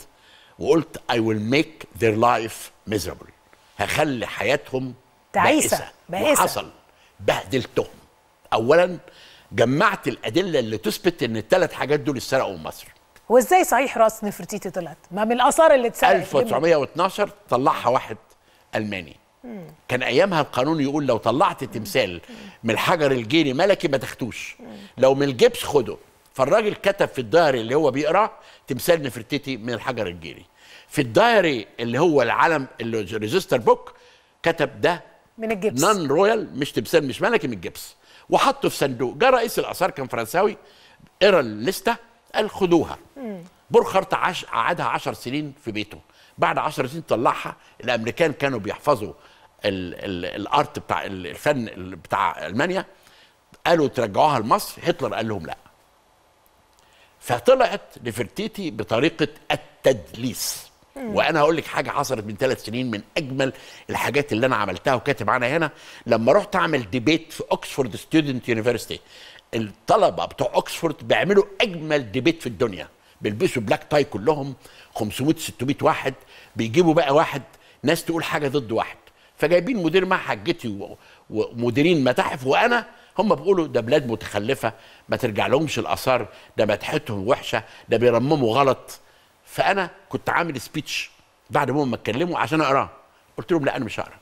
وقلت اي ويل ميك ذير لايف ميزرابل هخلي حياتهم تعيسه بائسه حصل بهدلتهم اولا جمعت الادله اللي تثبت ان الثلاث حاجات دول اتسرقوا من مصر وازاي صحيح راس نفرتيتي طلعت ما من الاثار اللي اتسرقت 1912 طلعها واحد الماني كان ايامها القانون يقول لو طلعت تمثال من الحجر الجيري ملكي ما تاخدوش لو من الجبس خده فالراجل كتب في الدايري اللي هو بيقرا تمثال نفرتيتي من الحجر الجيري في الدايري اللي هو العلم الريجستر بوك كتب ده من الجبس نان رويال مش تمثال مش ملكي من الجبس وحطه في صندوق جه رئيس الاثار كان فرنساوي قرا الليسته قال خدوها بورخارت عاش قعدها 10 سنين في بيته بعد 10 سنين طلعها الامريكان كانوا بيحفظوا الارت بتاع الفن بتاع المانيا قالوا ترجعوها لمصر هتلر قال لهم لا فطلعت نفرتيتي بطريقه التدليس وانا هقول لك حاجه حصلت من ثلاث سنين من اجمل الحاجات اللي انا عملتها وكاتب عنها هنا لما رحت اعمل ديبيت في اوكسفورد ستودنت يونيفرستي الطلبه بتوع اوكسفورد بيعملوا اجمل ديبيت في الدنيا بيلبسوا بلاك تاي كلهم 500 600 واحد بيجيبوا بقى واحد ناس تقول حاجه ضد واحد فجايبين مدير معهد جتي ومديرين متاحف وانا هم بيقولوا ده بلاد متخلفه ما ترجع لهمش الاثار ده مدحتهم وحشه ده بيرمموا غلط فانا كنت عامل سبيتش بعد ما اتكلموا عشان اقراه قلت لهم لا انا مش هقرا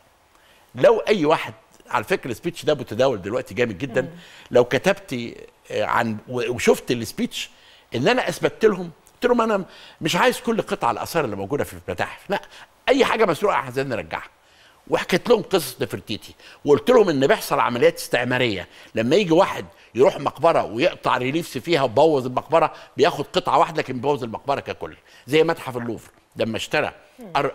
لو اي واحد على فكره السبيتش ده متداول دلوقتي جامد جدا لو كتبت آه، عن وشفت السبيتش ان انا اثبتت لهم قلت لهم انا مش عايز كل قطع الاثار اللي موجوده في المتاحف لا اي حاجه مسروقه عايزين نرجعها وحكيت لهم قصه نفرتيتي وقلت لهم ان بيحصل عمليات استعماريه لما يجي واحد يروح مقبره ويقطع ريليفس فيها ويبوظ المقبره بياخد قطعه واحده لكن بيبوظ المقبره ككل زي متحف اللوفر لما اشترى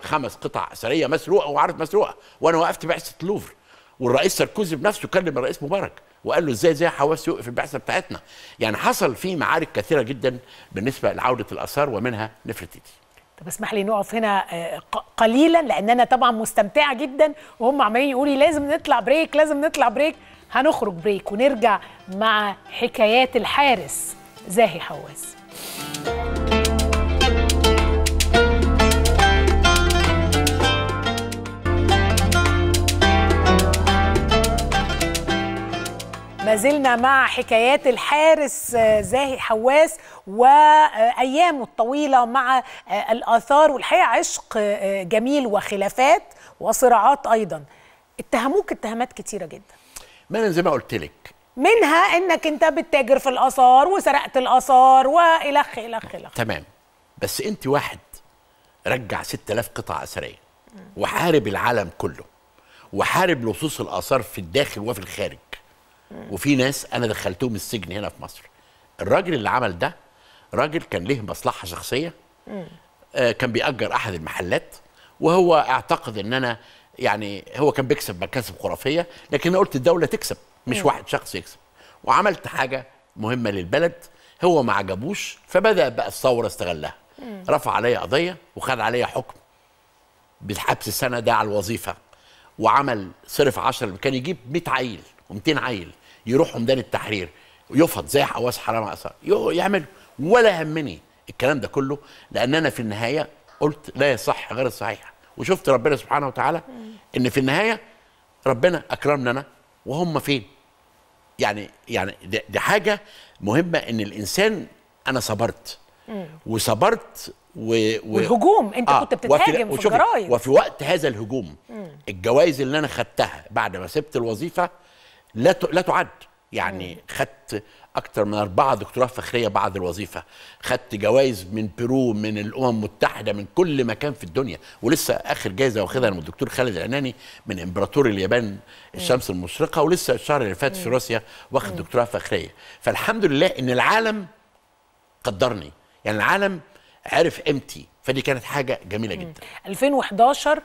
خمس قطع اثريه مسروقه وعارف مسروقه وانا وقفت بعثه اللوفر والرئيس ساركوزي بنفسه كلم الرئيس مبارك وقال له ازاي ازاي حواس يوقف البعثه بتاعتنا يعني حصل في معارك كثيره جدا بالنسبه لعوده الاثار ومنها نفرتيتي طب اسمح لي نقف هنا آه، قليلا لان انا طبعا مستمتعه جدا وهم عمالين يقولوا لازم نطلع بريك لازم نطلع بريك هنخرج بريك ونرجع مع حكايات الحارس زاهي حواس زلنا مع حكايات الحارس آه، زاهي حواس وايامه الطويله مع آه، الاثار والحقيقه عشق آه، جميل وخلافات وصراعات ايضا اتهموك اتهامات كتيره جدا ما زي ما قلت لك منها انك انت بتتاجر في الاثار وسرقت الاثار والخ الخ الخ تمام بس انت واحد رجع 6000 قطعه اثريه وحارب العالم كله وحارب لصوص الاثار في الداخل وفي الخارج وفي ناس انا دخلتهم السجن هنا في مصر الراجل اللي عمل ده راجل كان ليه مصلحه شخصيه آه كان بيأجر احد المحلات وهو اعتقد ان انا يعني هو كان بيكسب مكاسب خرافيه لكن انا قلت الدوله تكسب مش م. واحد شخص يكسب وعملت حاجه مهمه للبلد هو ما عجبوش فبدا بقى الثوره استغلها م. رفع عليا قضيه وخد عليا حكم بالحبس السنه ده على الوظيفه وعمل صرف 10 كان يجيب 100 عيل و200 عيل يروحوا ميدان التحرير يفض زي حواس حرام اثر يعملوا ولا همني الكلام ده كله لان انا في النهايه قلت لا يصح غير الصحيح وشفت ربنا سبحانه وتعالى ان في النهايه ربنا اكرمنا انا وهم فين يعني يعني دي حاجه مهمه ان الانسان انا صبرت وصبرت و... و... والهجوم انت آه. كنت بتتهاجم وفي... في الجرايد وفي وقت هذا الهجوم الجوائز اللي انا خدتها بعد ما سبت الوظيفه لا لا تعد يعني خدت اكتر من اربعه دكتوراه فخريه بعد الوظيفه خدت جوائز من بيرو من الامم المتحده من كل مكان في الدنيا ولسه اخر جائزه واخدها من الدكتور خالد العناني من امبراطور اليابان الشمس المشرقه ولسه الشهر اللي فات في روسيا واخد دكتوراه فخريه فالحمد لله ان العالم قدرني يعني العالم عرف قيمتي فدي كانت حاجه جميله جدا 2011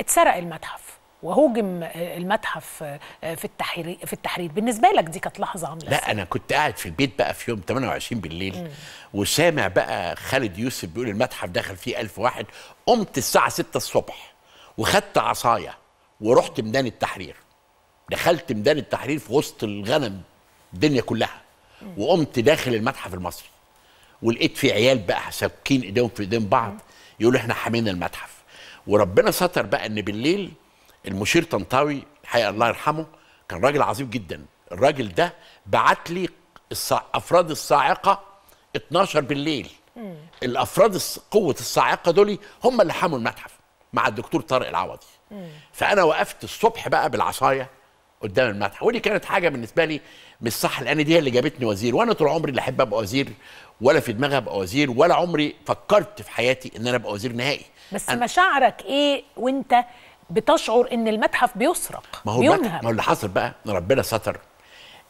اتسرق المتحف وهوجم المتحف آه، في التحرير في التحرير بالنسبه لك دي كانت لحظه عامله لا انا كنت قاعد في البيت بقى في يوم 28 بالليل مم. وسامع بقى خالد يوسف بيقول المتحف دخل فيه ألف واحد قمت الساعه 6 الصبح وخدت عصايا ورحت ميدان التحرير دخلت ميدان التحرير في وسط الغنم الدنيا كلها وقمت داخل المتحف المصري ولقيت في عيال بقى ساكين ايديهم في ايدين بعض يقولوا احنا حامينا المتحف وربنا ستر بقى ان بالليل المشير طنطاوي الحقيقه الله يرحمه كان راجل عظيم جدا الراجل ده بعت لي الصع... افراد الصاعقه 12 بالليل مم. الافراد قوه الصاعقه دول هم اللي حموا المتحف مع الدكتور طارق العوضي فانا وقفت الصبح بقى بالعصايه قدام المتحف ودي كانت حاجه بالنسبه لي مش صح لان دي اللي جابتني وزير وانا طول عمري لا احب ابقى وزير ولا في دماغي ابقى وزير ولا عمري فكرت في حياتي ان انا ابقى وزير نهائي بس أنا... مشاعرك ايه وانت بتشعر ان المتحف بيسرق ما هو ما هو اللي حصل بقى ربنا ستر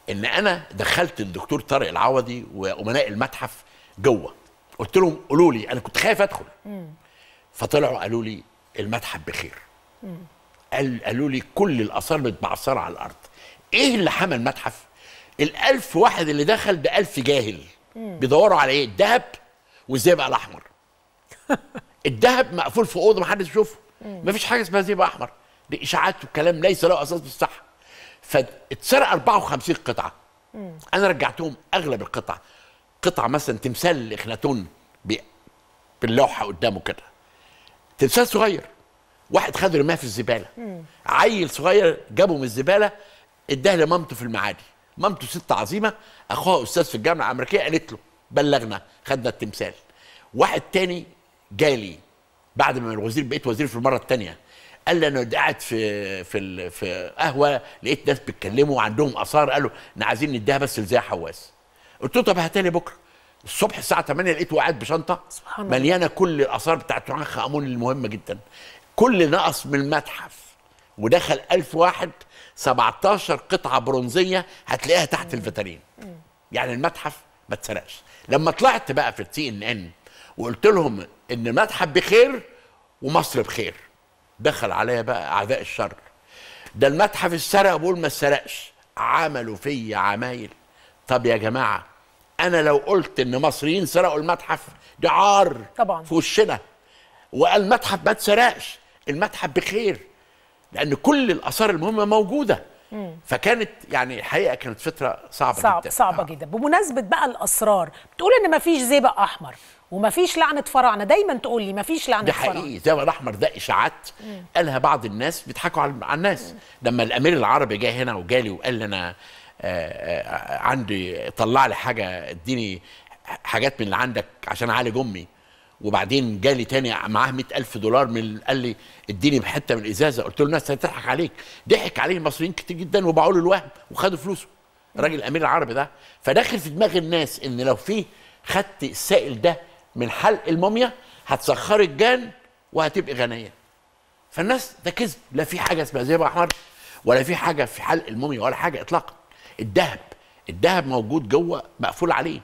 ان انا دخلت الدكتور طارق العوضي وامناء المتحف جوه قلت لهم قولوا لي انا كنت خايف ادخل فطلعوا قالوا لي المتحف بخير قال قالوا لي كل الاثار متبعثره على الارض ايه اللي حمى المتحف الألف واحد اللي دخل بألف جاهل بيدوروا على ايه الذهب والزئبق الاحمر الذهب مقفول في اوضه محدش يشوفه ما فيش حاجه اسمها زئبق احمر دي اشاعات وكلام ليس له اساس بالصحه فاتسرق 54 قطعه مم. انا رجعتهم اغلب القطع قطعه مثلا تمثال اخناتون باللوحه قدامه كده تمثال صغير واحد خده رماه في الزباله مم. عيل صغير جابه من الزباله اداه لمامته في المعادي مامته ست عظيمه اخوها استاذ في الجامعه الامريكيه قالت له بلغنا خدنا التمثال واحد تاني جالي بعد ما الوزير بقيت وزير في المره الثانيه قال لي انا قاعد في في في قهوه لقيت ناس بيتكلموا وعندهم اثار قالوا احنا عايزين نديها بس لزي حواس قلت له طب هات لي بكره الصبح الساعه 8 لقيته قاعد بشنطه سبحان مليانه كل الاثار بتاعت تعنخ امون المهمه جدا كل نقص من المتحف ودخل 1000 واحد 17 قطعه برونزيه هتلاقيها تحت الفترين يعني المتحف ما اتسرقش لما طلعت بقى في التي ان ان وقلت لهم ان مدحت بخير ومصر بخير دخل عليا بقى اعداء الشر ده المتحف اتسرق بقول ما اتسرقش عملوا فيا عمايل طب يا جماعه انا لو قلت ان مصريين سرقوا المتحف دي عار طبعا في وشنا وقال المتحف ما اتسرقش المتحف بخير لان كل الاثار المهمه موجوده مم. فكانت يعني الحقيقه كانت فتره صعبه صعب جدا صعبه آه. جدا بمناسبه بقى الاسرار بتقول ان ما فيش زئبق احمر ومفيش لعنه فراعنه دايما تقول لي مفيش لعنه فراعنه ده حقيقي فراعنه الاحمر ده اشاعات قالها بعض الناس بيضحكوا على الناس لما الامير العربي جه هنا وجالي وقال لي انا آه، آه، عندي طلع لي حاجه اديني حاجات من اللي عندك عشان اعالج امي وبعدين جالي تاني معاه مئة ألف دولار من قال لي اديني بحتة من الإزازة قلت له الناس هتضحك عليك ضحك عليه المصريين كتير جدا وبعوا له الوهم وخدوا فلوسه الراجل الأمير العربي ده فداخل في دماغ الناس إن لو في خدت السائل ده من حلق الموميا هتسخري الجان وهتبقي غنيه فالناس ده كذب لا في حاجه اسمها زئبق احمر ولا في حاجه في حلق الموميا ولا حاجه اطلاقا الذهب الذهب موجود جوه مقفول عليه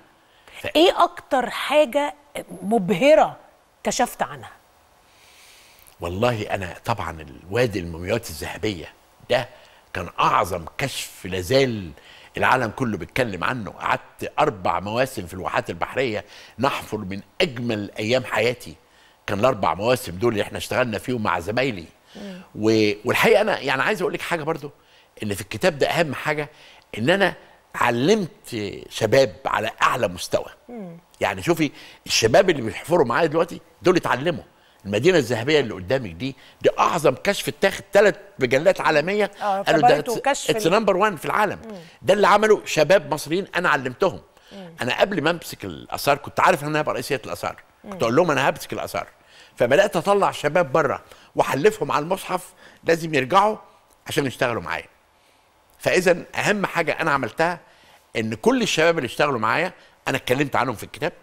ف... ايه اكتر حاجه مبهره كشفت عنها والله انا طبعا الوادي المومياوات الذهبيه ده كان اعظم كشف لازال العالم كله بيتكلم عنه قعدت أربع مواسم في الواحات البحرية نحفر من أجمل أيام حياتي كان الأربع مواسم دول اللي احنا اشتغلنا فيهم مع زمايلي و... والحقيقة أنا يعني عايز أقول لك حاجة برضو إن في الكتاب ده أهم حاجة إن أنا علمت شباب على أعلى مستوى يعني شوفي الشباب اللي بيحفروا معايا دلوقتي دول اتعلموا المدينه الذهبيه اللي قدامك دي دي اعظم كشف اتاخد ثلاث مجلات عالميه آه قالوا ده اتس نمبر 1 في العالم مم. ده اللي عمله شباب مصريين انا علمتهم مم. انا قبل ما امسك الاثار كنت عارف ان انا هبقى رئيس الاثار الاثار كنت اقول لهم انا همسك الاثار فبدات اطلع شباب بره واحلفهم على المصحف لازم يرجعوا عشان يشتغلوا معايا فاذا اهم حاجه انا عملتها ان كل الشباب اللي اشتغلوا معايا انا اتكلمت عنهم في الكتاب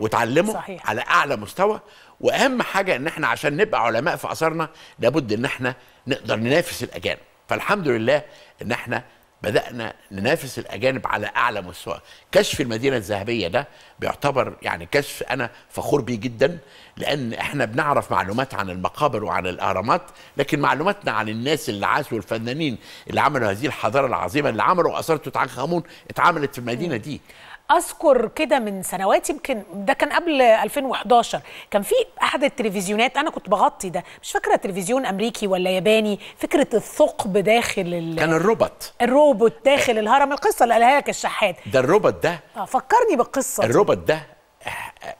وتعلموا صحيح. على اعلى مستوى واهم حاجه ان احنا عشان نبقى علماء في اثارنا لابد ان احنا نقدر ننافس الاجانب فالحمد لله ان احنا بدانا ننافس الاجانب على اعلى مستوى كشف المدينه الذهبيه ده بيعتبر يعني كشف انا فخور بيه جدا لان احنا بنعرف معلومات عن المقابر وعن الاهرامات لكن معلوماتنا عن الناس اللي عاشوا والفنانين اللي عملوا هذه الحضاره العظيمه اللي عملوا اثار توت عنخ امون اتعملت في المدينه دي اذكر كده من سنوات يمكن ده كان قبل 2011 كان في احد التلفزيونات انا كنت بغطي ده مش فاكره تلفزيون امريكي ولا ياباني فكره الثقب داخل ال... كان الروبوت الروبوت داخل الهرم القصه اللي قالها لك الشحات ده الروبوت ده آه، فكرني بالقصه الروبوت ده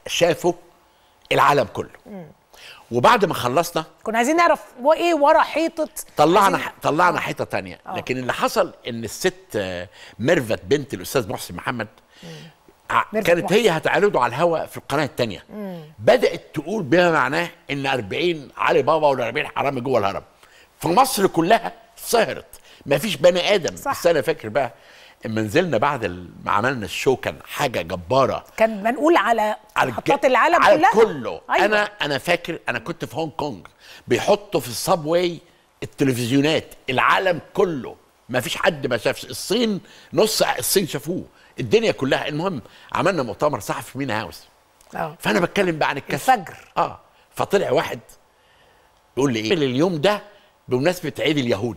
شافه العالم كله م. وبعد ما خلصنا كنا عايزين نعرف ايه ورا حيطه طلعنا طلعنا آه. حيطه تانية أوه. لكن اللي حصل ان الست آه، ميرفت بنت الاستاذ محسن محمد مم. كانت محسن. هي هتعرضه على الهواء في القناه الثانيه بدات تقول بما معناه ان 40 علي بابا وال 40 حرامي جوه الهرم في مصر كلها سهرت مفيش بني ادم صح. بس انا فاكر بقى اما نزلنا بعد ما عملنا الشو كان حاجه جباره كان بنقول على محطات العالم على كلها كله أيوة. انا انا فاكر انا كنت في هونج كونج بيحطوا في الصابواي التلفزيونات العالم كله ما فيش حد ما شافش الصين نص الصين شافوه الدنيا كلها المهم عملنا مؤتمر صحفي في مين هاوس اه فانا بتكلم بقى عن الكسر الفجر اه فطلع واحد بيقول لي ايه اليوم ده بمناسبه عيد اليهود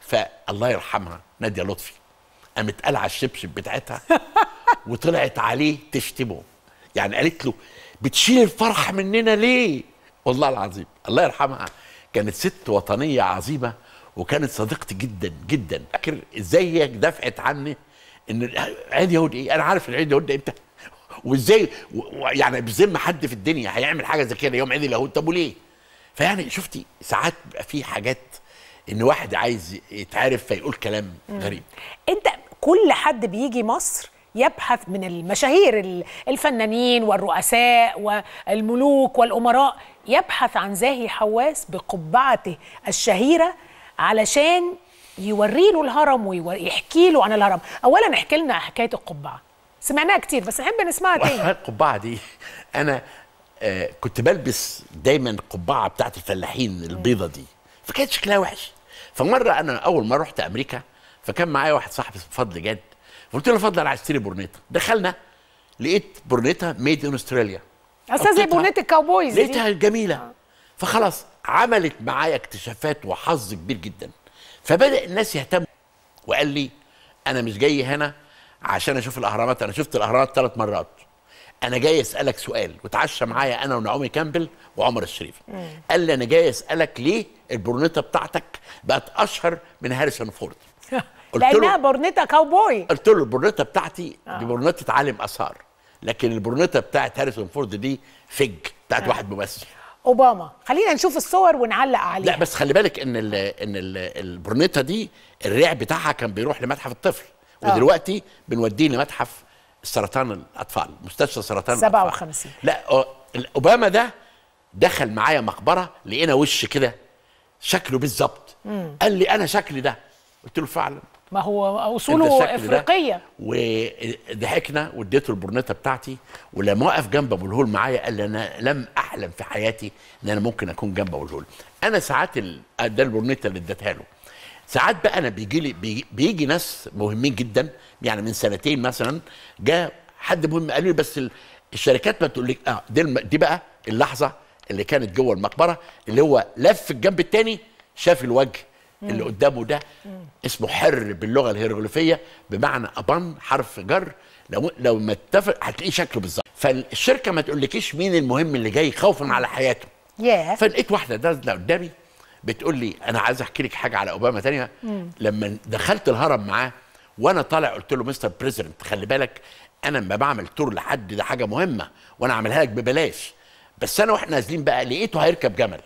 فالله يرحمها ناديه لطفي قامت قلع الشبشب بتاعتها وطلعت عليه تشتمه يعني قالت له بتشيل الفرح مننا ليه والله العظيم الله يرحمها كانت ست وطنيه عظيمه وكانت صديقتي جدا جدا فاكر ازاي دفعت عني ان عيد يهودي ايه انا عارف العيد اليهودي امتى وازاي يعني بذم حد في الدنيا هيعمل حاجه زي كده يوم عيد اليهود طب وليه فيعني شفتي ساعات بيبقى في حاجات ان واحد عايز يتعرف فيقول كلام غريب انت كل حد بيجي مصر يبحث من المشاهير الفنانين والرؤساء والملوك والأمراء يبحث عن زاهي حواس بقبعته الشهيرة علشان يوري له الهرم ويحكي له عن الهرم أولا احكي لنا حكاية القبعة سمعناها كتير بس نحب نسمعها تاني القبعة دي أنا آه كنت بلبس دايما القبعة بتاعت الفلاحين البيضة دي فكانت شكلها وحش فمرة أنا أول ما رحت أمريكا فكان معايا واحد صاحبي اسمه فضل جاد فقلت له فضل انا عايز اشتري بورنيتا دخلنا لقيت بورنيتا ميد ان استراليا اساسا زي بورنيتا الكاوبويز لقيتها جميله فخلاص عملت معايا اكتشافات وحظ كبير جدا فبدا الناس يهتموا وقال لي انا مش جاي هنا عشان اشوف الاهرامات انا شفت الاهرامات ثلاث مرات انا جاي اسالك سؤال وتعشى معايا انا ونعومي كامبل وعمر الشريف قال لي انا جاي اسالك ليه البرونيتا بتاعتك بقت اشهر من هاريسون فورد لانها برنيتا كاوبوي قلت له البرنيتا بتاعتي آه. دي برنيتا عالم اثار لكن البرنيتا بتاعت هاريسون فورد دي فج بتاعت آه. واحد ممثل اوباما خلينا نشوف الصور ونعلق عليها لا بس خلي بالك ان الـ ان الـ البرنيتا دي الريع بتاعها كان بيروح لمتحف الطفل آه. ودلوقتي بنوديه لمتحف سرطان الاطفال مستشفى سرطان 57 لا اوباما ده دخل معايا مقبره لقينا وش كده شكله بالظبط قال لي انا شكلي ده قلت له فعلا ما هو اصوله افريقيه وضحكنا واديته البرنيطه بتاعتي ولما وقف جنب ابو الهول معايا قال لي انا لم احلم في حياتي ان انا ممكن اكون جنب ابو الهول انا ساعات ال... ده البرنيطه اللي اديتها له ساعات بقى انا بيجي لي بيجي, بيجي ناس مهمين جدا يعني من سنتين مثلا جاء حد مهم قال لي بس الشركات ما تقول لك اه دي, الم... دي بقى اللحظه اللي كانت جوه المقبره اللي هو لف الجنب الثاني شاف الوجه اللي قدامه ده اسمه حر باللغه الهيروغليفيه بمعنى ابان حرف جر لو لو ما اتفق هتلاقيه شكله بالظبط فالشركه ما تقولكيش مين المهم اللي جاي خوفا على حياته yeah. فلقيت واحده نازله قدامي بتقول لي انا عايز احكي لك حاجه على اوباما تانية مم. لما دخلت الهرم معاه وانا طالع قلت له مستر بريزيدنت خلي بالك انا لما بعمل تور لحد ده حاجه مهمه وانا عاملها لك ببلاش بس انا واحنا نازلين بقى لقيته هيركب جمل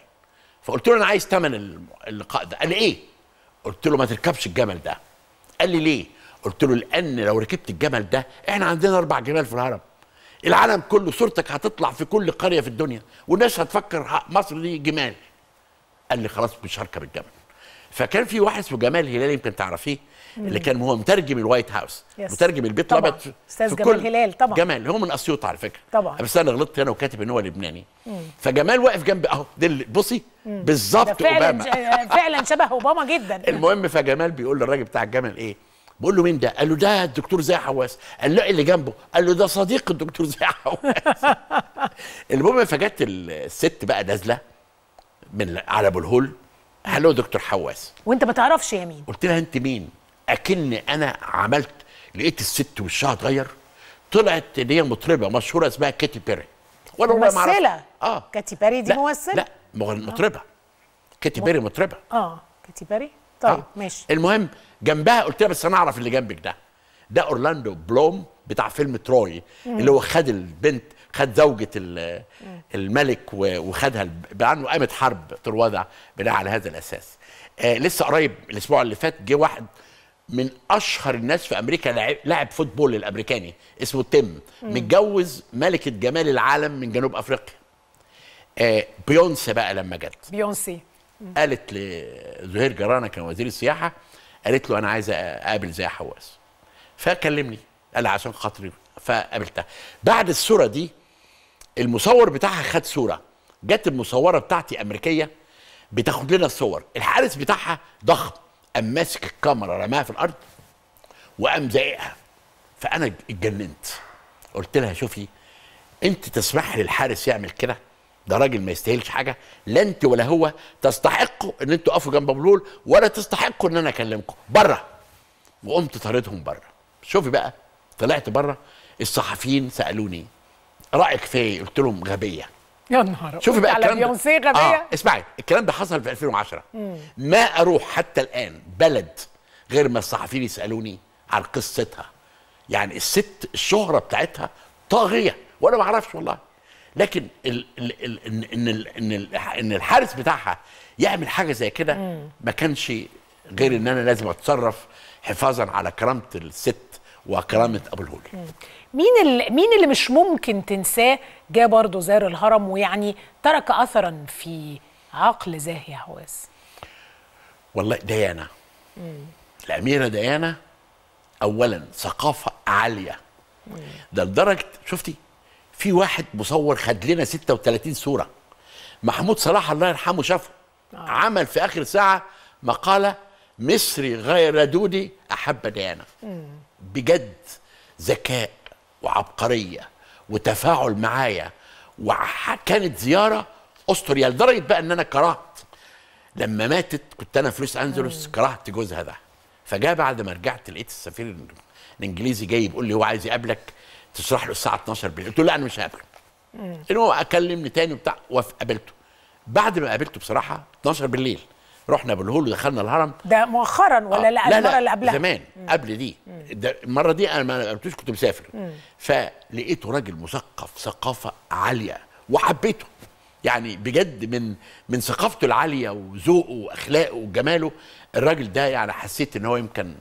فقلت له انا عايز ثمن اللقاء ده قال لي ايه قلت له ما تركبش الجمل ده قال لي ليه قلت له لان لو ركبت الجمل ده احنا عندنا اربع جمال في الهرم العالم كله صورتك هتطلع في كل قريه في الدنيا والناس هتفكر مصر دي جمال قال لي خلاص مش هركب الجمل فكان في واحد اسمه جمال هلال يمكن تعرفيه اللي كان هو مترجم الوايت هاوس يس. مترجم البيت الابيض استاذ جمال هلال طبعا جمال هو من اسيوط على فكره طبعا بس انا غلطت هنا وكاتب ان هو لبناني مم. فجمال واقف جنب اهو اللي بصي بالظبط اوباما آه، فعلا شبه اوباما جدا المهم فجمال بيقول للراجل بتاع الجمل ايه بقول له مين ده؟ قال له ده الدكتور زي حواس، قال له إيه اللي جنبه، قال له ده صديق الدكتور زي حواس. المهم فجت الست بقى نازله من على ابو الهول له دكتور حواس وانت ما تعرفش يا مين قلت لها انت مين اكن انا عملت لقيت الست وشها اتغير طلعت ان هي مطربه مشهوره اسمها كاتي بيري ولا ممثله اه كاتي بيري دي لا ممثله لا مطربه كاتي بيري مطربه اه كاتي بيري طيب آه. ماشي المهم جنبها قلت لها بس انا اعرف اللي جنبك ده ده اورلاندو بلوم بتاع فيلم تروي مم. اللي هو خد البنت خد زوجة الملك وخدها عنه قامت حرب في الوضع بناء على هذا الأساس آه لسه قريب الأسبوع اللي فات جه واحد من اشهر الناس في امريكا لاعب لاعب فوتبول الامريكاني اسمه تيم متجوز ملكه جمال العالم من جنوب افريقيا آه بيونسي بقى لما جت بيونسي قالت لزهير جرانه كان وزير السياحه قالت له انا عايز اقابل زي حواس فكلمني قال عشان خاطري فقابلتها بعد الصوره دي المصور بتاعها خد صوره جت المصوره بتاعتي امريكيه بتاخد لنا الصور الحارس بتاعها ضخم قام ماسك الكاميرا رماها في الارض وقام زايقها فانا اتجننت قلت لها شوفي انت تسمح للحارس يعمل كده ده راجل ما يستاهلش حاجه لا انت ولا هو تستحقوا ان انتوا تقفوا جنب بلول ولا تستحقوا ان انا اكلمكم بره وقمت طاردهم بره شوفي بقى طلعت بره الصحفيين سالوني رايك في إيه؟ قلت لهم غبيه يا نهار شوفي بقى الكلام ده آه. اسمعي الكلام ده حصل في 2010 مم. ما اروح حتى الان بلد غير ما الصحفيين يسالوني عن قصتها يعني الست الشهره بتاعتها طاغيه وانا ما اعرفش والله لكن ال ال ال ان ال ان ال ان الحارس بتاعها يعمل حاجه زي كده ما كانش غير ان انا لازم اتصرف حفاظا على كرامه الست وكرامه ابو الهول مين اللي مين اللي مش ممكن تنساه جه برضه زار الهرم ويعني ترك اثرا في عقل زاهي حواس والله ديانا مم. الاميره ديانا اولا ثقافه عاليه ده لدرجه شفتي في واحد مصور خد لنا 36 صوره محمود صلاح الله يرحمه شافه آه. عمل في اخر ساعه مقاله مصري غير دودي احب ديانا مم. بجد ذكاء وعبقريه وتفاعل معايا وكانت زياره اسطوريه لدرجه بقى ان انا كرهت لما ماتت كنت انا في لوس انجلوس آه. كرهت جوزها ده فجاء بعد ما رجعت لقيت السفير الانجليزي جاي بيقول لي هو عايز يقابلك تشرح له الساعه 12 بالليل قلت له لا انا مش هقابله ان اكلمني تاني وبتاع وقابلته بعد ما قابلته بصراحه 12 بالليل رحنا بالهول ودخلنا الهرم ده مؤخرا ولا آه. لا, لا المره اللي قبلها زمان مم. قبل دي المره دي انا ما قلتوش كنت مسافر مم. فلقيته راجل مثقف ثقافه عاليه وحبيته يعني بجد من من ثقافته العاليه وذوقه واخلاقه وجماله الراجل ده يعني حسيت ان هو يمكن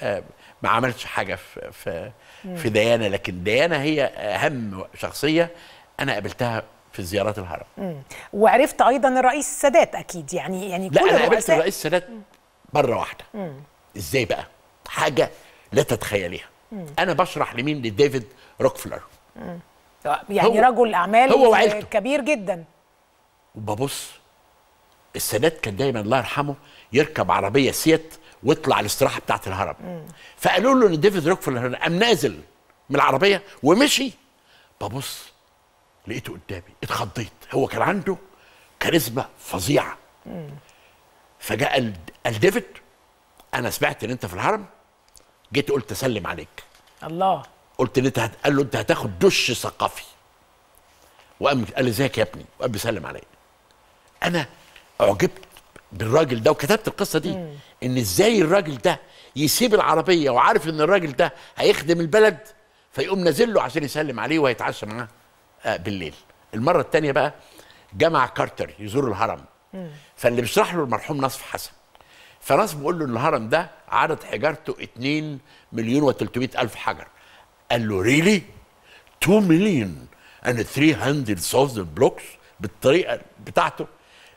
آه ما عملش حاجه في في, في ديانه لكن ديانه هي اهم شخصيه انا قابلتها في زيارات الحرم مم. وعرفت ايضا الرئيس السادات اكيد يعني يعني كل لا انا عرفت الرئيس السادات مره واحده مم. ازاي بقى حاجه لا تتخيليها انا بشرح لمين لديفيد روكفلر مم. يعني هو رجل اعمال هو كبير جدا وببص السادات كان دايما الله يرحمه يركب عربيه سيت ويطلع الاستراحه بتاعه الهرم فقالوا له ان ديفيد روكفلر قام نازل من العربيه ومشي ببص لقيته قدامي اتخضيت هو كان عنده كاريزما فظيعه فجاء قال ديفيد انا سمعت ان انت في الهرم جيت قلت اسلم عليك الله قلت ان انت هت... قال له انت هتاخد دش ثقافي وقام قال لي ازيك يا ابني وقام بيسلم عليا انا اعجبت بالراجل ده وكتبت القصه دي مم. ان ازاي الراجل ده يسيب العربيه وعارف ان الراجل ده هيخدم البلد فيقوم نازل له عشان يسلم عليه وهيتعشى معاه آه، بالليل المره الثانيه بقى جمع كارتر يزور الهرم فاللي بيشرح له المرحوم نصف حسن فنصف بيقول له الهرم ده عدد حجارته 2 مليون و300 الف حجر قال له ريلي 2 مليون and 300,000 بلوكس بالطريقه بتاعته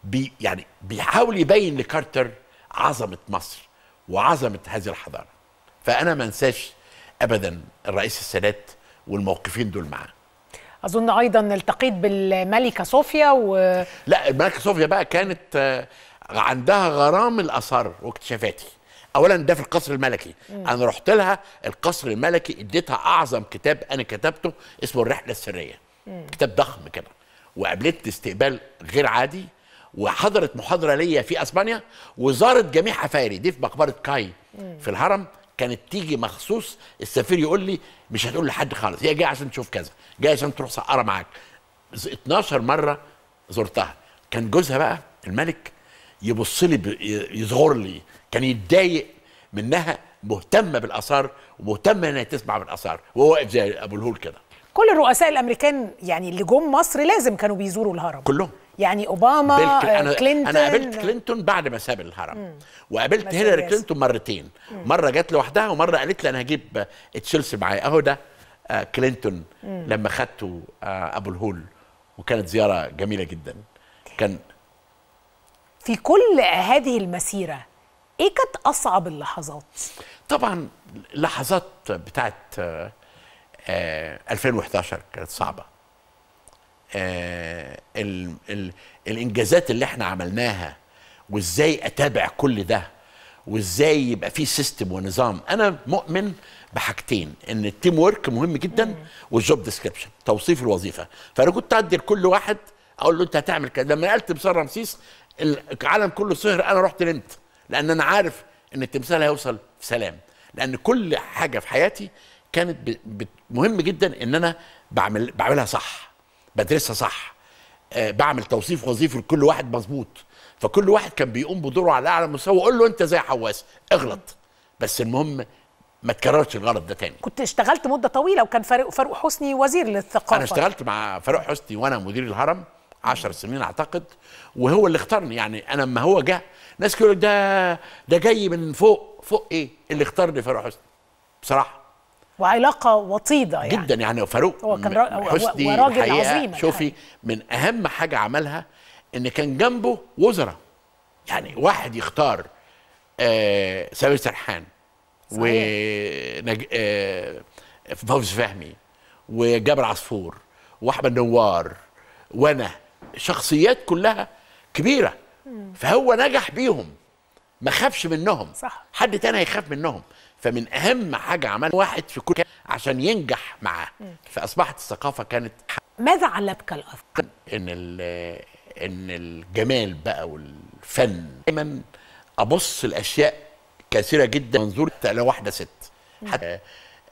بي يعني بيحاول يبين لكارتر عظمه مصر وعظمه هذه الحضاره فانا ما انساش ابدا الرئيس السادات والموقفين دول معاه اظن ايضا التقيت بالملكه صوفيا و لا الملكه صوفيا بقى كانت آه، عندها غرام الاثار واكتشافاتي اولا ده في القصر الملكي مم. انا رحت لها القصر الملكي اديتها اعظم كتاب انا كتبته اسمه الرحله السريه مم. كتاب ضخم كده وقابلت استقبال غير عادي وحضرت محاضره ليا في اسبانيا وزارت جميع حفاري دي في مقبره كاي مم. في الهرم كانت تيجي مخصوص السفير يقول لي مش هتقول لحد خالص هي جايه عشان تشوف كذا جايه عشان تروح سقاره معاك 12 مره زرتها كان جوزها بقى الملك يبص لي يظهر لي كان يتضايق منها مهتمه بالاثار ومهتمه انها تسمع بالاثار وهو واقف زي ابو الهول كده كل الرؤساء الامريكان يعني اللي جم مصر لازم كانوا بيزوروا الهرم كلهم يعني اوباما بالك... أنا... آه، كلينتون انا قابلت كلينتون بعد ما ساب الهرم وقابلت هيلاري كلينتون مرتين مم. مره جت لوحدها ومره قالت لي انا هجيب آه، تشيلسي معايا اهو ده آه، كلينتون مم. لما خدته ابو الهول وكانت زياره جميله جدا كان في كل هذه المسيره ايه كانت اصعب اللحظات طبعا اللحظات بتاعت 2011 كانت صعبه آه، ال ال الانجازات اللي احنا عملناها وازاي اتابع كل ده وازاي يبقى في سيستم ونظام انا مؤمن بحاجتين ان التيم ورك مهم جدا والجوب ديسكريبشن توصيف الوظيفه فانا كنت ادي لكل واحد اقول له انت هتعمل كده لما نقلت تمثال رمسيس العالم كله سهر انا رحت نمت لان انا عارف ان التمثال هيوصل في سلام لان كل حاجه في حياتي كانت مهم جدا ان انا بعمل بعملها صح بدرسها صح آه، بعمل توصيف وظيفي لكل واحد مظبوط فكل واحد كان بيقوم بدوره على اعلى مستوى اقول له انت زي حواس اغلط بس المهم ما تكررش الغلط ده تاني كنت اشتغلت مده طويله وكان فاروق فاروق حسني وزير للثقافه انا اشتغلت مع فاروق حسني وانا مدير الهرم 10 سنين اعتقد وهو اللي اختارني يعني انا لما هو جه ناس كانوا ده ده جاي من فوق فوق ايه اللي اختارني فاروق حسني بصراحه وعلاقه وطيده يعني جدا يعني فاروق هو كان حسني وراجل عظيم يعني. شوفي يعني. من اهم حاجه عملها ان كان جنبه وزراء يعني واحد يختار آه سامي سرحان ونج... آه فوز فهمي وجابر عصفور واحمد نوار وانا شخصيات كلها كبيره فهو نجح بيهم ما خافش منهم صح حد تاني هيخاف منهم فمن اهم حاجه عملها واحد في كل عشان ينجح معاه فاصبحت الثقافه كانت حق. ماذا علمك الاثر ان ان الجمال بقى والفن دايما ابص الاشياء كثيره جدا منظور لو واحده ست حتى آآ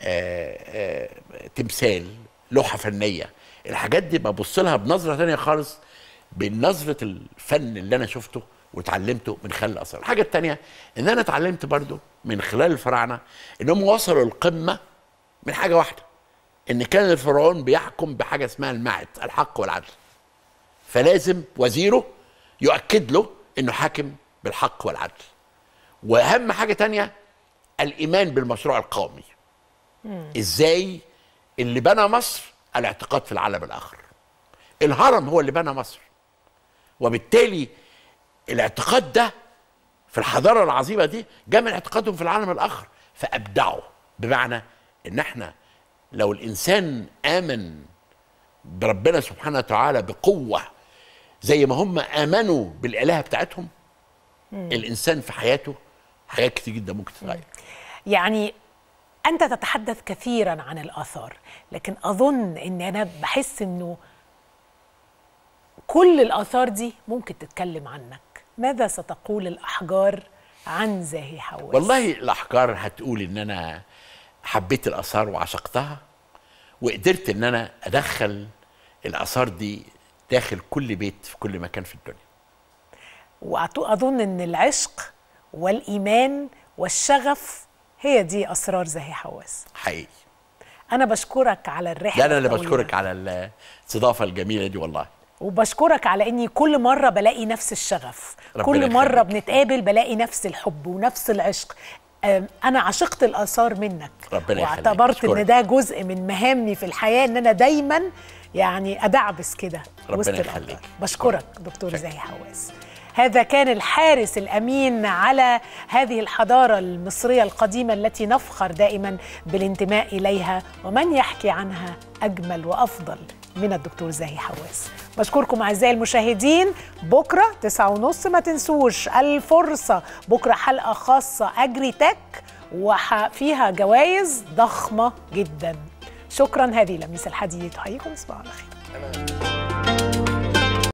آه، آآ آه، تمثال لوحه فنيه الحاجات دي ببص لها بنظره ثانيه خالص بنظره الفن اللي انا شفته وتعلمته من خلال الاثار الحاجه الثانيه ان انا اتعلمت برضو من خلال الفراعنه انهم وصلوا القمه من حاجه واحده ان كان الفرعون بيحكم بحاجه اسمها المعد الحق والعدل فلازم وزيره يؤكد له انه حاكم بالحق والعدل واهم حاجه تانية الايمان بالمشروع القومي ازاي اللي بنى مصر الاعتقاد في العالم الاخر الهرم هو اللي بنى مصر وبالتالي الاعتقاد ده في الحضاره العظيمه دي جاء من اعتقادهم في العالم الاخر فابدعوا بمعنى ان احنا لو الانسان امن بربنا سبحانه وتعالى بقوه زي ما هم امنوا بالالهه بتاعتهم مم. الانسان في حياته حاجات كتير جدا ممكن تتغير يعني انت تتحدث كثيرا عن الاثار لكن اظن ان انا بحس انه كل الاثار دي ممكن تتكلم عنك ماذا ستقول الأحجار عن زاهي حواس؟ والله الأحجار هتقول إن أنا حبيت الآثار وعشقتها وقدرت إن أنا أدخل الآثار دي داخل كل بيت في كل مكان في الدنيا وأظن إن العشق والإيمان والشغف هي دي أسرار زاهي حواس حقيقي أنا بشكرك على الرحلة لا أنا اللي بشكرك على الاستضافة الجميلة دي والله وبشكرك على اني كل مره بلاقي نفس الشغف كل مره خيرك. بنتقابل بلاقي نفس الحب ونفس العشق انا عشقت الاثار منك ربنا واعتبرت ان ده جزء من مهامي في الحياه ان انا دايما يعني ادعبس كده وسط الاثار بشكرك دكتور زاهي حواس هذا كان الحارس الامين على هذه الحضاره المصريه القديمه التي نفخر دائما بالانتماء اليها ومن يحكي عنها اجمل وافضل من الدكتور زاهي حواس بشكركم اعزائي المشاهدين بكره ونص ما تنسوش الفرصه بكره حلقه خاصه اجري تك وفيها جوائز ضخمه جدا شكرا هذه لميس الحديد حيكم صباح الخير